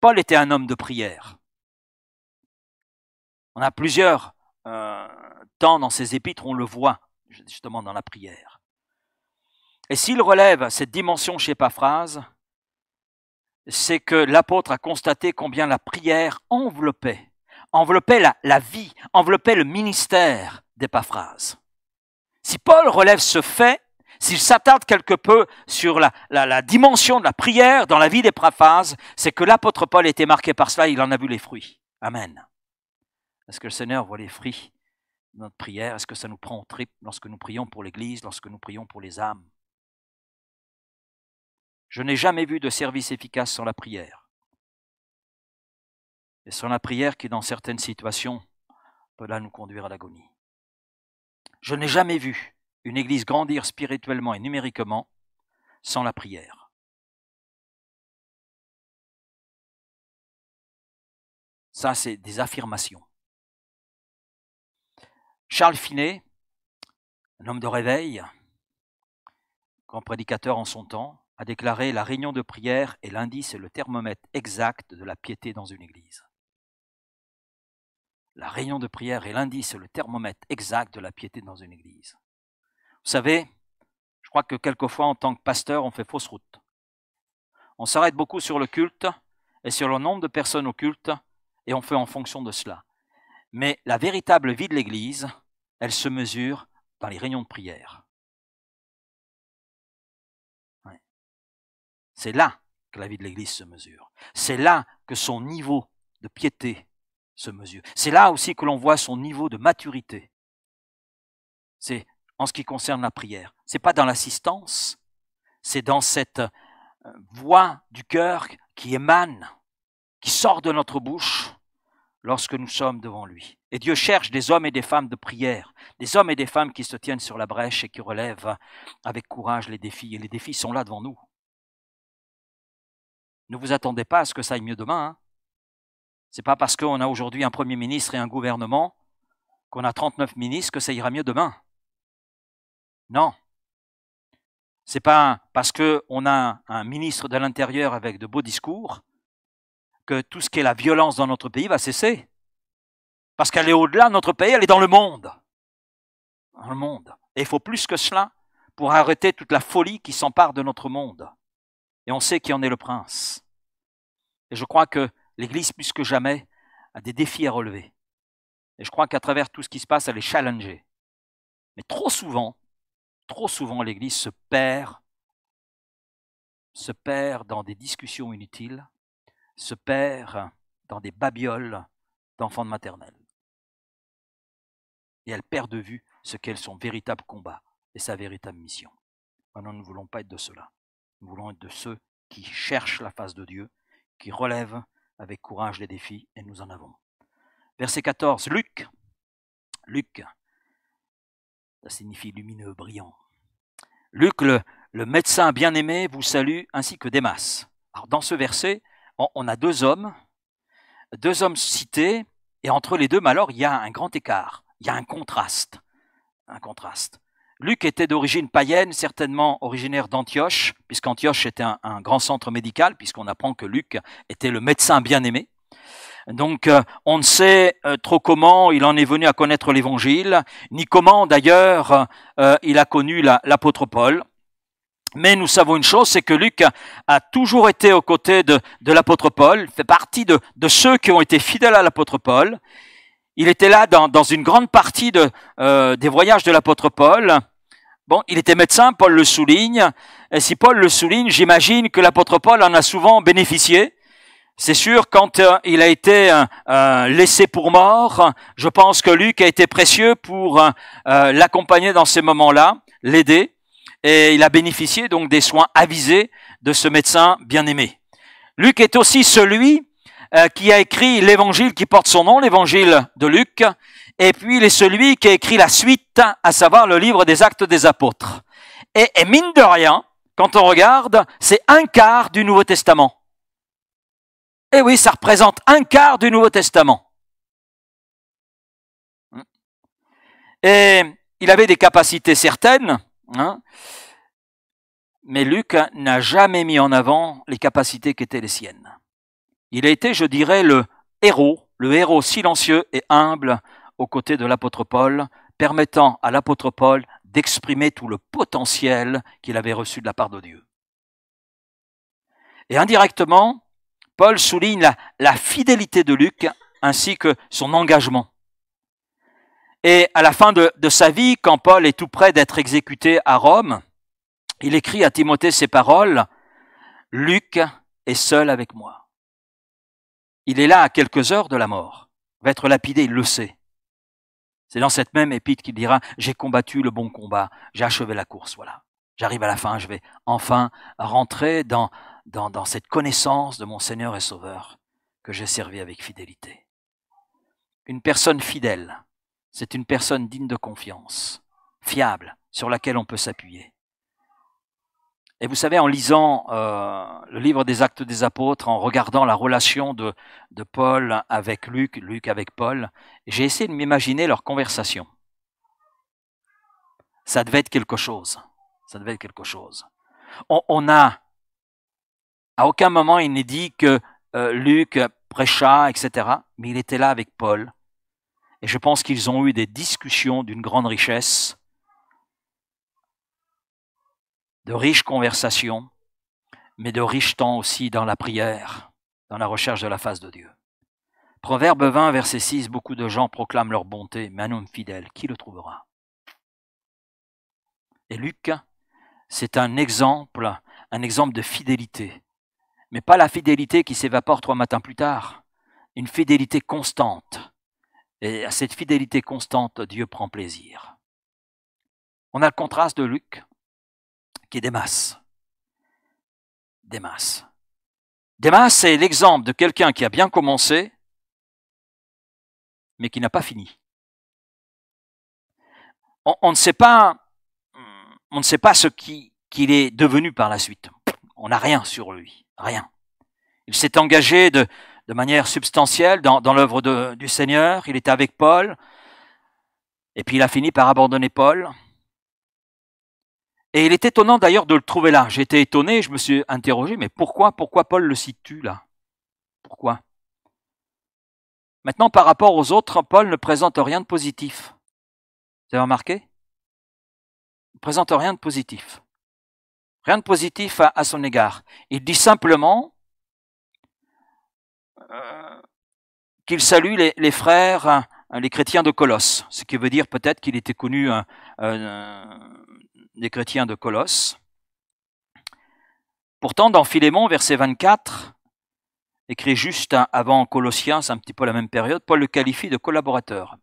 Paul était un homme de prière. On a plusieurs euh, temps dans ses épîtres, on le voit justement dans la prière. Et s'il relève cette dimension chez Paphrase, c'est que l'apôtre a constaté combien la prière enveloppait, enveloppait la, vie, enveloppait le ministère des Paphrases. Si Paul relève ce fait, s'il s'attarde quelque peu sur la, dimension de la prière dans la vie des prophases, c'est que l'apôtre Paul était marqué par cela, il en a vu les fruits. Amen. Est-ce que le Seigneur voit les fruits de notre prière Est-ce que ça nous prend en trip lorsque nous prions pour l'Église, lorsque nous prions pour les âmes Je n'ai jamais vu de service efficace sans la prière. Et sans la prière qui, dans certaines situations, peut là nous conduire à l'agonie. Je n'ai jamais vu une Église grandir spirituellement et numériquement sans la prière. Ça, c'est des affirmations. Charles Finet, un homme de réveil, grand prédicateur en son temps, a déclaré La réunion de prière est l'indice et le thermomètre exact de la piété dans une église. La réunion de prière est l'indice et le thermomètre exact de la piété dans une église. Vous savez, je crois que quelquefois en tant que pasteur, on fait fausse route. On s'arrête beaucoup sur le culte et sur le nombre de personnes au culte et on fait en fonction de cela. Mais la véritable vie de l'Église, elle se mesure dans les réunions de prière. C'est là que la vie de l'Église se mesure. C'est là que son niveau de piété se mesure. C'est là aussi que l'on voit son niveau de maturité. C'est en ce qui concerne la prière. Ce n'est pas dans l'assistance, c'est dans cette euh, voix du cœur qui émane, qui sort de notre bouche lorsque nous sommes devant lui. Et Dieu cherche des hommes et des femmes de prière, des hommes et des femmes qui se tiennent sur la brèche et qui relèvent avec courage les défis. Et les défis sont là devant nous. Ne vous attendez pas à ce que ça aille mieux demain. Ce hein. C'est pas parce qu'on a aujourd'hui un premier ministre et un gouvernement qu'on a 39 ministres que ça ira mieux demain. Non. ce n'est pas parce qu'on a un ministre de l'Intérieur avec de beaux discours que tout ce qui est la violence dans notre pays va cesser. Parce qu'elle est au-delà de notre pays, elle est dans le monde. Dans le monde. Et il faut plus que cela pour arrêter toute la folie qui s'empare de notre monde. Et on sait qui en est le prince. Et je crois que l'Église, plus que jamais, a des défis à relever. Et je crois qu'à travers tout ce qui se passe, elle est challengée. Mais trop souvent, trop souvent l'Église se perd, se perd dans des discussions inutiles, se perd dans des babioles d'enfants de maternelle. Et elle perd de vue ce qu'est son véritable combat et sa véritable mission. Maintenant, nous ne voulons pas être de ceux-là. Nous voulons être de ceux qui cherchent la face de Dieu, qui relèvent avec courage les défis, et nous en avons. Verset 14, Luc, Luc ça signifie lumineux, brillant. Luc, le, médecin bien-aimé, vous salue, ainsi que Démas. Alors, dans ce verset, on, a deux hommes, deux hommes cités, et entre les deux, malheureusement, il y a un grand écart, il y a un contraste. Un contraste. Luc était d'origine païenne, certainement originaire d'Antioche, puisqu'Antioche était un, grand centre médical, puisqu'on apprend que Luc était le médecin bien-aimé. Donc euh, on ne sait euh, trop comment il en est venu à connaître l'Évangile, ni comment d'ailleurs euh, il a connu l'apôtre Paul. Mais nous savons une chose, c'est que Luc a toujours été aux côtés de, l'apôtre Paul, fait partie de, ceux qui ont été fidèles à l'apôtre Paul. Il était là dans, une grande partie de, des voyages de l'apôtre Paul. Bon, il était médecin, Paul le souligne. Et si Paul le souligne, j'imagine que l'apôtre Paul en a souvent bénéficié. C'est sûr, quand euh, il a été euh, euh, laissé pour mort, je pense que Luc a été précieux pour l'accompagner dans ces moments-là, l'aider, et il a bénéficié donc des soins avisés de ce médecin bien-aimé. Luc est aussi celui qui a écrit l'évangile qui porte son nom, l'évangile de Luc, et puis il est celui qui a écrit la suite, à savoir le livre des actes des apôtres. Et, et mine de rien, quand on regarde, c'est un quart du Nouveau Testament. Eh oui, ça représente un quart du Nouveau Testament. Et il avait des capacités certaines, hein, mais Luc n'a jamais mis en avant les capacités qui étaient les siennes. Il a été, je dirais, le héros, le héros silencieux et humble aux côtés de l'apôtre Paul, permettant à l'apôtre Paul d'exprimer tout le potentiel qu'il avait reçu de la part de Dieu. Et indirectement, Paul souligne la, fidélité de Luc ainsi que son engagement. Et à la fin de, sa vie, quand Paul est tout près d'être exécuté à Rome, il écrit à Timothée ces paroles, Luc est seul avec moi. Il est là à quelques heures de la mort, il va être lapidé, il le sait. C'est dans cette même épître qu'il dira, j'ai combattu le bon combat, j'ai achevé la course, voilà. J'arrive à la fin, je vais enfin rentrer dans, dans, cette connaissance de mon Seigneur et Sauveur que j'ai servi avec fidélité. Une personne fidèle, c'est une personne digne de confiance, fiable, sur laquelle on peut s'appuyer. Et vous savez, en lisant euh, le livre des actes des apôtres, en regardant la relation de, de Paul avec Luc, Luc avec Paul, j'ai essayé de m'imaginer leur conversation. Ça devait être quelque chose. Ça devait être quelque chose. on a à aucun moment il n'est dit que euh, Luc prêcha, etc. Mais il était là avec Paul. Et je pense qu'ils ont eu des discussions d'une grande richesse, de riches conversations, mais de riches temps aussi dans la prière, dans la recherche de la face de Dieu. Proverbe 20, verset 6, beaucoup de gens proclament leur bonté, mais un homme fidèle, qui le trouvera Et Luc, c'est un exemple, un exemple de fidélité mais pas la fidélité qui s'évapore trois matins plus tard. Une fidélité constante. Et à cette fidélité constante, Dieu prend plaisir. On a le contraste de Luc, qui est Démas. Démas. Démas, c'est l'exemple de quelqu'un qui a bien commencé, mais qui n'a pas fini. On, ne sait pas, on ne sait pas ce qu'il est devenu par la suite. On n'a rien sur lui rien. Il s'est engagé de, de, manière substantielle dans, dans l'œuvre du Seigneur, il était avec Paul, et puis il a fini par abandonner Paul. Et il est étonnant d'ailleurs de le trouver là. J'étais étonné, je me suis interrogé, mais pourquoi, pourquoi Paul le situe là Pourquoi Maintenant, par rapport aux autres, Paul ne présente rien de positif. Vous avez remarqué Il ne présente rien de positif rien de positif à, son égard. Il dit simplement euh, qu'il salue les, frères, hein, les chrétiens de Colosse, ce qui veut dire peut-être qu'il était connu hein, euh, des chrétiens de Colosse. Pourtant, dans Philémon, verset 24, écrit juste hein, avant Colossiens, c'est un petit peu la même période, Paul le qualifie de collaborateur.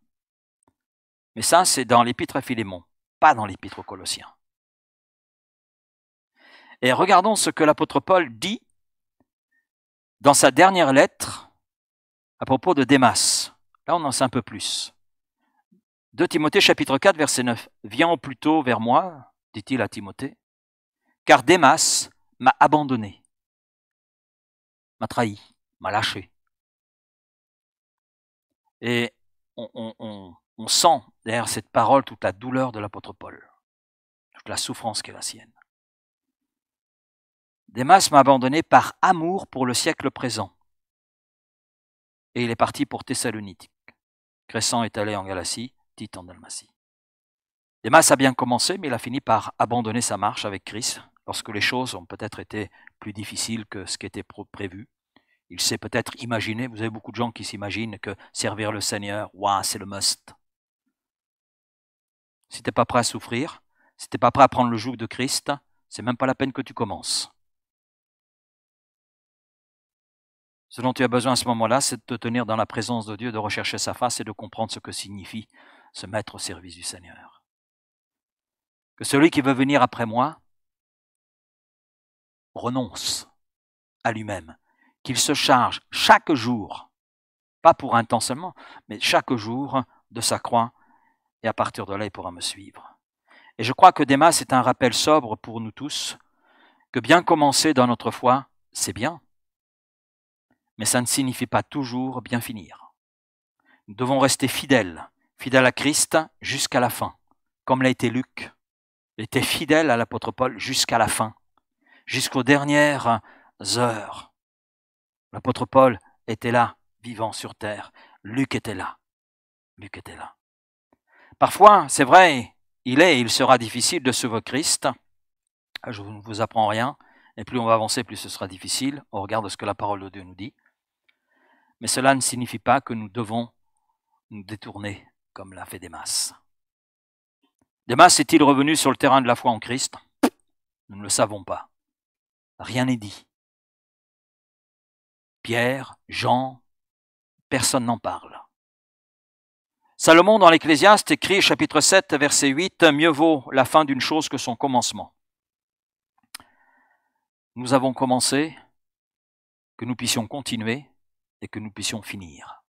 Mais ça, c'est dans l'épître à Philémon, pas dans l'épître aux Colossiens. Et regardons ce que l'apôtre Paul dit dans sa dernière lettre à propos de Démas. Là, on en sait un peu plus. De Timothée chapitre 4 verset 9. Viens plutôt vers moi, dit-il à Timothée, car Démas m'a abandonné, m'a trahi, m'a lâché. Et on, on sent derrière cette parole toute la douleur de l'apôtre Paul, toute la souffrance qui est la sienne. Démas m'a abandonné par amour pour le siècle présent. Et il est parti pour Thessalonique. Cressant est allé en Galatie, Tite en Dalmatie. Démas a bien commencé, mais il a fini par abandonner sa marche avec Christ lorsque les choses ont peut-être été plus difficiles que ce qui était prévu. Il s'est peut-être imaginé, vous avez beaucoup de gens qui s'imaginent que servir le Seigneur, c'est le must. Si n'es pas prêt à souffrir, si n'es pas prêt à prendre le joug de Christ, c'est même pas la peine que tu commences. Ce dont tu as besoin à ce moment-là, c'est de te tenir dans la présence de Dieu, de rechercher sa face et de comprendre ce que signifie se mettre au service du Seigneur. Que celui qui veut venir après moi renonce à lui-même, qu'il se charge chaque jour, pas pour un temps seulement, mais chaque jour de sa croix, et à partir de là, il pourra me suivre. Et je crois que Démas c'est un rappel sobre pour nous tous, que bien commencer dans notre foi, c'est bien, mais ça ne signifie pas toujours bien finir. Nous devons rester fidèles, fidèles à Christ jusqu'à la fin, comme l'a été Luc. Il était fidèle à l'apôtre Paul jusqu'à la fin, jusqu'aux dernières heures. L'apôtre Paul était là, vivant sur terre. Luc était là. Luc était là. Parfois, c'est vrai, il est, et il sera difficile de sauver Christ. Je ne vous apprends rien. Et plus on va avancer, plus ce sera difficile. On regarde ce que la parole de Dieu nous dit. Mais cela ne signifie pas que nous devons nous détourner comme l'a fait Démas. Démas est-il revenu sur le terrain de la foi en Christ Nous ne le savons pas. Rien n'est dit. Pierre, Jean, personne n'en parle. Salomon dans l'Ecclésiaste écrit chapitre 7 verset 8 Mieux vaut la fin d'une chose que son commencement. Nous avons commencé, que nous puissions continuer, et que nous puissions finir.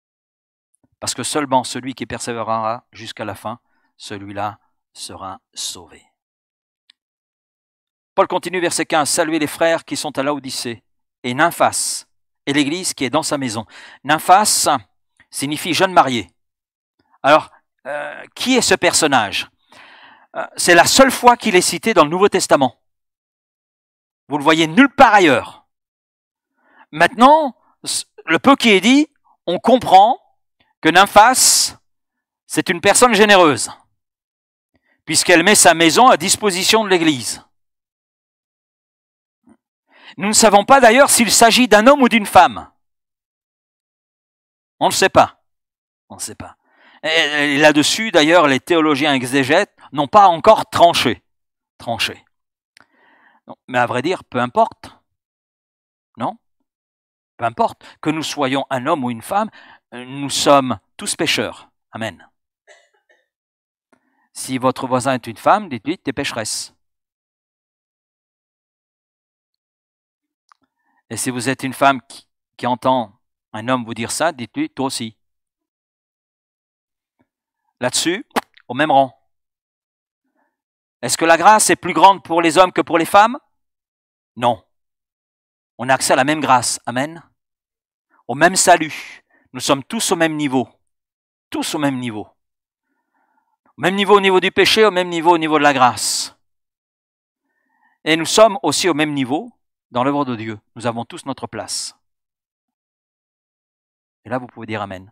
Parce que seulement celui qui persévérera jusqu'à la fin, celui-là sera sauvé. Paul continue verset 15, Saluez les frères qui sont à Odyssée et Nymphas, et l'église qui est dans sa maison. Nymphas signifie jeune marié. Alors, euh, qui est ce personnage euh, C'est la seule fois qu'il est cité dans le Nouveau Testament. Vous le voyez nulle part ailleurs. Maintenant, le peu qui est dit, on comprend que Nymphas, c'est une personne généreuse, puisqu'elle met sa maison à disposition de l'Église. Nous ne savons pas d'ailleurs s'il s'agit d'un homme ou d'une femme. On ne sait pas. On ne sait pas. Et là-dessus, d'ailleurs, les théologiens exégètes n'ont pas encore tranché. Tranché. Mais à vrai dire, peu importe peu importe, que nous soyons un homme ou une femme, euh, nous sommes tous pécheurs. Amen. Si votre voisin est une femme, dites-lui, t'es pécheresse. Et si vous êtes une femme qui, qui entend un homme vous dire ça, dites-lui, toi aussi. Là-dessus, au même rang. Est-ce que la grâce est plus grande pour les hommes que pour les femmes Non on a accès à la même grâce. Amen. Au même salut. Nous sommes tous au même niveau. Tous au même niveau. Au même niveau au niveau du péché, au même niveau au niveau de la grâce. Et nous sommes aussi au même niveau dans l'œuvre de Dieu. Nous avons tous notre place. Et là, vous pouvez dire Amen.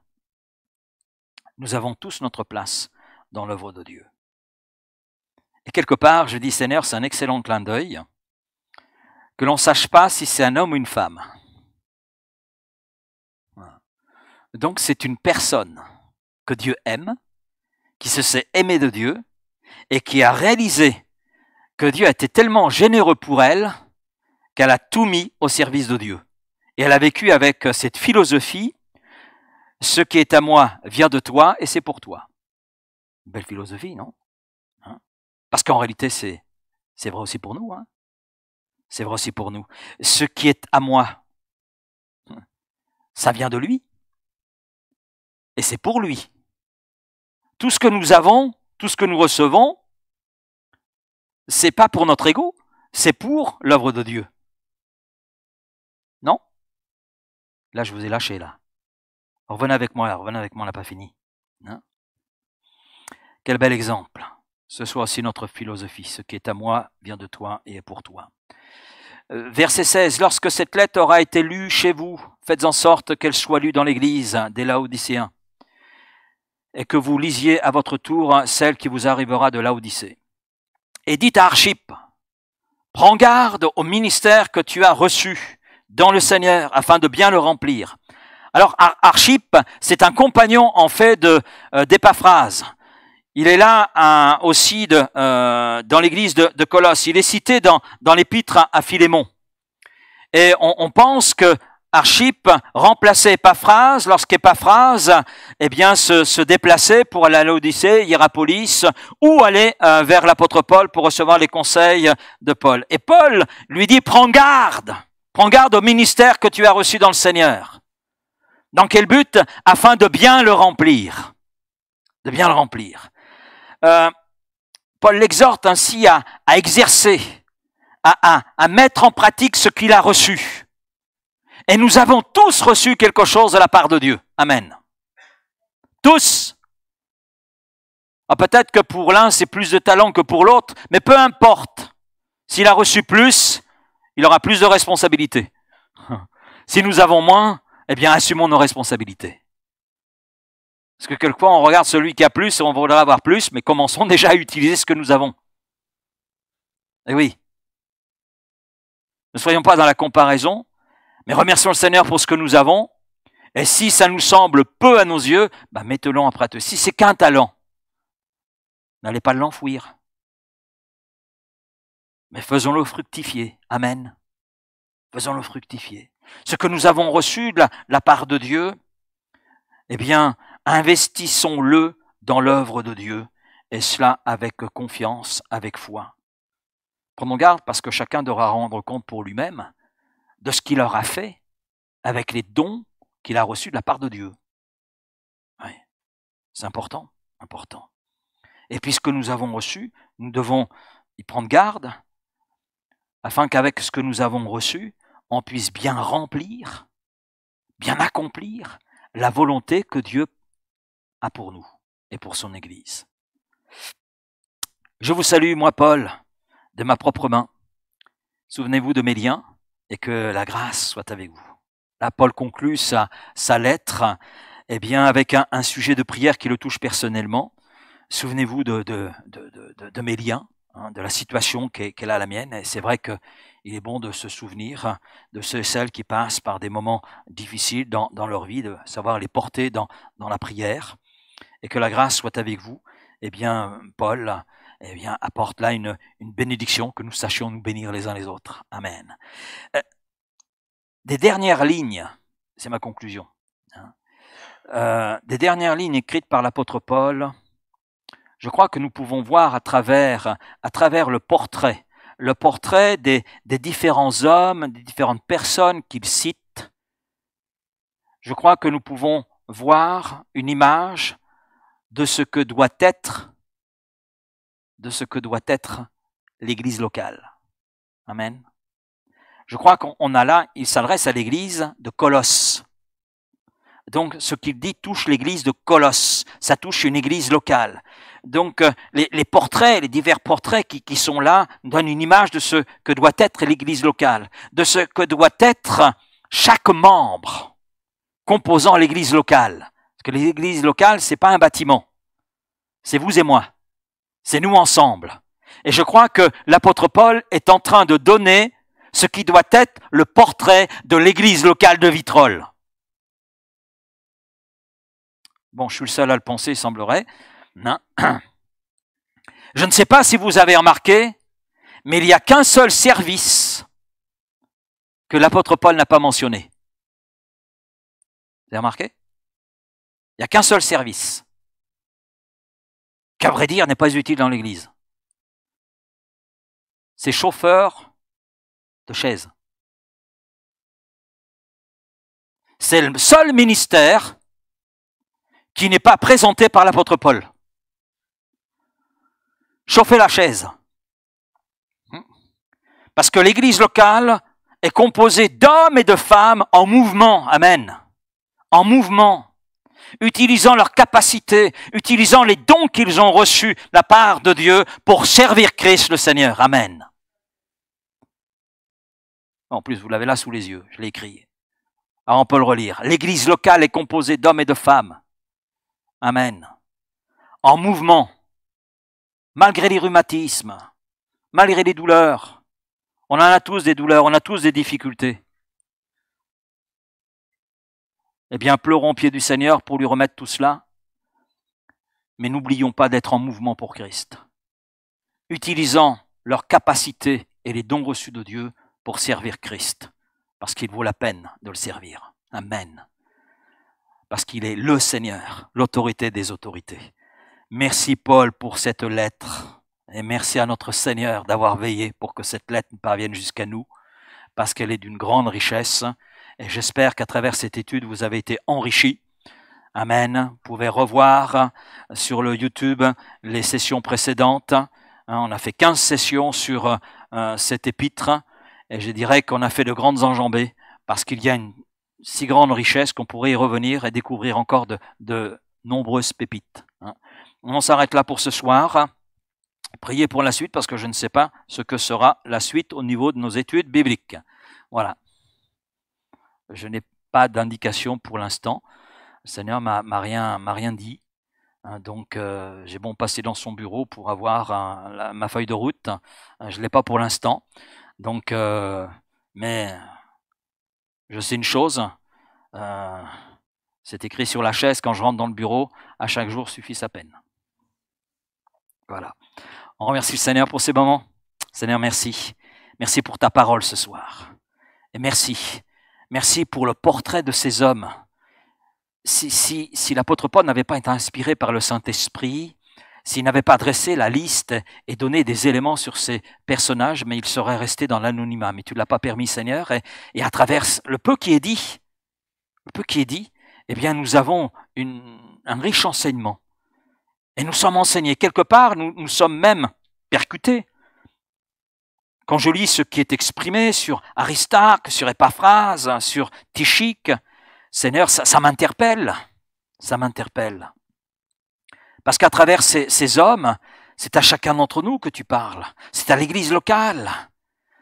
Nous avons tous notre place dans l'œuvre de Dieu. Et quelque part, je dis Seigneur, c'est un excellent clin d'œil que l'on ne sache pas si c'est un homme ou une femme. Donc c'est une personne que Dieu aime, qui se sait aimée de Dieu, et qui a réalisé que Dieu a été tellement généreux pour elle qu'elle a tout mis au service de Dieu. Et elle a vécu avec cette philosophie, ce qui est à moi vient de toi et c'est pour toi. belle philosophie, non hein Parce qu'en réalité, c'est, c'est vrai aussi pour nous. Hein c'est vrai aussi pour nous. Ce qui est à moi, hmm, ça vient de lui. Et c'est pour lui. Tout ce que nous avons, tout ce que nous recevons, c'est pas pour notre ego, c'est pour l'œuvre de Dieu. Non Là, je vous ai lâché, là. Revenez avec moi, là, revenez avec moi, on n'a pas fini. Hein? Quel bel exemple. Ce soit aussi notre philosophie. Ce qui est à moi vient de toi et est pour toi. Euh, verset 16. Lorsque cette lettre aura été lue chez vous, faites en sorte qu'elle soit lue dans l'Église des Laodicéens et que vous lisiez à votre tour celle qui vous arrivera de Laodicée. Et dites à Archip, prends garde au ministère que tu as reçu dans le Seigneur afin de bien le remplir. Alors Archip, c'est un compagnon en fait de euh, d'Épaphrase. Il est là aussi euh, dans l'église de, Colosse. Il est cité dans, dans l'épître à, Philémon. Et on, pense que Archip remplaçait Epaphrase lorsqu'Epaphrase eh bien, se, déplaçait pour aller à l'Odyssée, Hierapolis, ou aller euh, vers l'apôtre Paul pour recevoir les conseils de Paul. Et Paul lui dit, prends garde, prends garde au ministère que tu as reçu dans le Seigneur. Dans quel but Afin de bien le remplir. De bien le remplir. Euh, Paul l'exhorte ainsi à, exercer, à, mettre en pratique ce qu'il a reçu. Et nous avons tous reçu quelque chose de la part de Dieu. Amen. Tous. Ah, peut-être que pour l'un, c'est plus de talent que pour l'autre, mais peu importe. S'il a reçu plus, il aura plus de responsabilités. [LAUGHS] Si nous avons moins, eh bien, assumons nos responsabilités. Parce que quelquefois, on regarde celui qui a plus et on voudra avoir plus, mais commençons [LAUGHS] déjà à utiliser ce que nous avons. Eh oui. Ne soyons pas dans la comparaison, mais remercions le Seigneur pour ce que nous avons. Et si ça nous semble peu à nos yeux, bah mettez-le en pratique. Si c'est qu'un talent, n'allez pas l'enfouir. Mais faisons-le fructifier. Amen. Faisons-le fructifier. Ce que nous avons reçu de la part de Dieu, eh bien, Investissons-le dans l'œuvre de Dieu, et cela avec confiance, avec foi. Prenons garde parce que chacun devra rendre compte pour lui-même de ce qu'il aura fait avec les dons qu'il a reçus de la part de Dieu. Oui, c'est important, important. Et puisque nous avons reçu, nous devons y prendre garde, afin qu'avec ce que nous avons reçu, on puisse bien remplir, bien accomplir la volonté que Dieu pour nous et pour son Église. Je vous salue, moi Paul, de ma propre main. Souvenez-vous de mes liens et que la grâce soit avec vous. Là, Paul conclut sa, sa lettre eh bien, avec un, sujet de prière qui le touche personnellement. Souvenez-vous de, de, mes liens, hein, de la situation qu'elle a la mienne. c'est vrai qu'il est bon de se souvenir de ceux et celles qui passent par des moments difficiles dans, leur vie, de savoir les porter dans, dans la prière et que la grâce soit avec vous, eh bien, Paul eh bien, apporte là une, bénédiction, que nous sachions nous bénir les uns les autres. Amen. Euh, des dernières lignes, c'est ma conclusion, hein. euh, des dernières lignes écrites par l'apôtre Paul, je crois que nous pouvons voir à travers, à travers le portrait, le portrait des, des différents hommes, des différentes personnes qu'il cite, je crois que nous pouvons voir une image de ce que doit être, de ce que doit être l'Église locale. Amen. Je crois qu'on a là, il s'adresse à l'Église de Colosse. Donc, ce qu'il dit touche l'Église de Colosse. Ça touche une Église locale. Donc, euh, les, portraits, les divers portraits qui, sont là, donnent une image de ce que doit être l'Église locale, de ce que doit être chaque membre composant l'Église locale que l'église locale, c'est pas un bâtiment. C'est vous et moi. C'est nous ensemble. Et je crois que l'apôtre Paul est en train de donner ce qui doit être le portrait de l'église locale de Vitrolles. Bon, je suis le seul à le penser, il semblerait. Non. [CLEARS THROAT] Je ne sais pas si vous avez remarqué, mais il n'y a qu'un seul service que l'apôtre Paul n'a pas mentionné. Vous avez remarqué il n'y a qu'un seul service, qu'à vrai dire n'est pas utile dans l'Église. C'est chauffeur de chaise. C'est le seul ministère qui n'est pas présenté par l'apôtre Paul. Chauffer la chaise. Parce que l'Église locale est composée d'hommes et de femmes en mouvement. Amen. En mouvement utilisant leurs capacités, utilisant les dons qu'ils ont reçus de la part de Dieu pour servir Christ le Seigneur. Amen. En plus, vous l'avez là sous les yeux, je l'ai écrit. Alors ah, on peut le relire. L'église locale est composée d'hommes et de femmes. Amen. En mouvement, malgré les rhumatismes, malgré les douleurs. On en a tous des douleurs, on a tous des difficultés eh bien, pleurons pied du Seigneur pour lui remettre tout cela. Mais n'oublions pas d'être en mouvement pour Christ, utilisant leurs capacités et les dons reçus de Dieu pour servir Christ, parce qu'il vaut la peine de le servir. Amen. Parce qu'il est le Seigneur, l'autorité des autorités. Merci Paul pour cette lettre, et merci à notre Seigneur d'avoir veillé pour que cette lettre parvienne jusqu'à nous, parce qu'elle est d'une grande richesse et j'espère qu'à travers cette étude, vous avez été enrichi. Amen. Vous pouvez revoir sur le YouTube les sessions précédentes. Hein, on a fait 15 sessions sur euh, cette épître et je dirais qu'on a fait de grandes enjambées parce qu'il y a une si grande richesse qu'on pourrait y revenir et découvrir encore de, de nombreuses pépites. Hein. On s'arrête là pour ce soir. Priez pour la suite parce que je ne sais pas ce que sera la suite au niveau de nos études bibliques. Voilà. Je n'ai pas d'indication pour l'instant. Le Seigneur m'a rien, rien dit. Hein, donc euh, j'ai bon passé dans son bureau pour avoir hein, ma feuille de route. Hein, je ne l'ai pas pour l'instant. Donc, euh, mais je sais une chose. Euh, c'est écrit sur la chaise quand je rentre dans le bureau. À chaque jour suffit sa peine. Voilà. On remercie le Seigneur pour ces moments. Seigneur, merci. Merci pour ta parole ce soir. Et merci Merci pour le portrait de ces hommes. Si, l'apôtre Paul n'avait pas été inspiré par le Saint-Esprit, s'il n'avait pas dressé la liste et donné des éléments sur ces personnages, mais il serait resté dans l'anonymat. Mais tu ne l'as pas permis, Seigneur. Et, à travers le peu qui est dit, le peu qui est dit, eh bien, nous avons un riche enseignement. Et nous sommes enseignés. Quelque part, nous sommes même percutés. Quand je lis ce qui est exprimé sur Aristarque, sur Épaphrase, hein, sur Tichique, Seigneur, ça, m'interpelle. Ça m'interpelle. Parce qu'à travers ces, ces hommes, c'est à chacun d'entre nous que tu parles. C'est à l'église locale.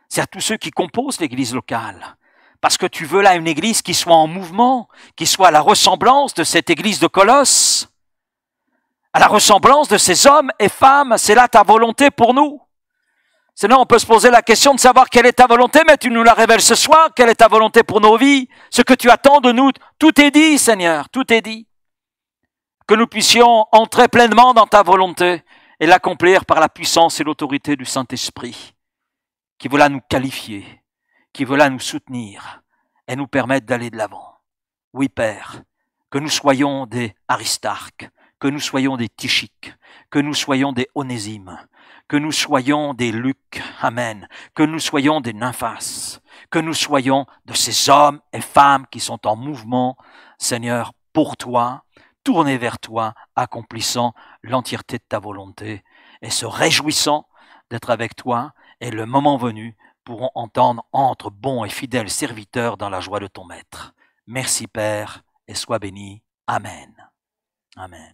C'est à tous ceux qui composent l'église locale. Parce que tu veux là une église qui soit en mouvement, qui soit à la ressemblance de cette église de Colosse, à la ressemblance de ces hommes et femmes. C'est là ta volonté pour nous. Sinon, on peut se poser la question de savoir quelle est ta volonté, mais tu nous la révèles ce soir. Quelle est ta volonté pour nos vies Ce que tu attends de nous, tout est dit, Seigneur, tout est dit. Que nous puissions entrer pleinement dans ta volonté et l'accomplir par la puissance et l'autorité du Saint-Esprit, qui veut là nous qualifier, qui veut là nous soutenir et nous permettre d'aller de l'avant. Oui, Père, que nous soyons des Aristarques, que nous soyons des Tichiques, que nous soyons des Onésimes, que nous soyons des Luc, Amen, que nous soyons des Nymphas, que nous soyons de ces hommes et femmes qui sont en mouvement, Seigneur, pour toi, tournés vers toi, accomplissant l'entièreté de ta volonté et se réjouissant d'être avec toi, et le moment venu, pourront entendre entre bons et fidèles serviteurs dans la joie de ton Maître. Merci Père, et sois béni. Amen. Amen.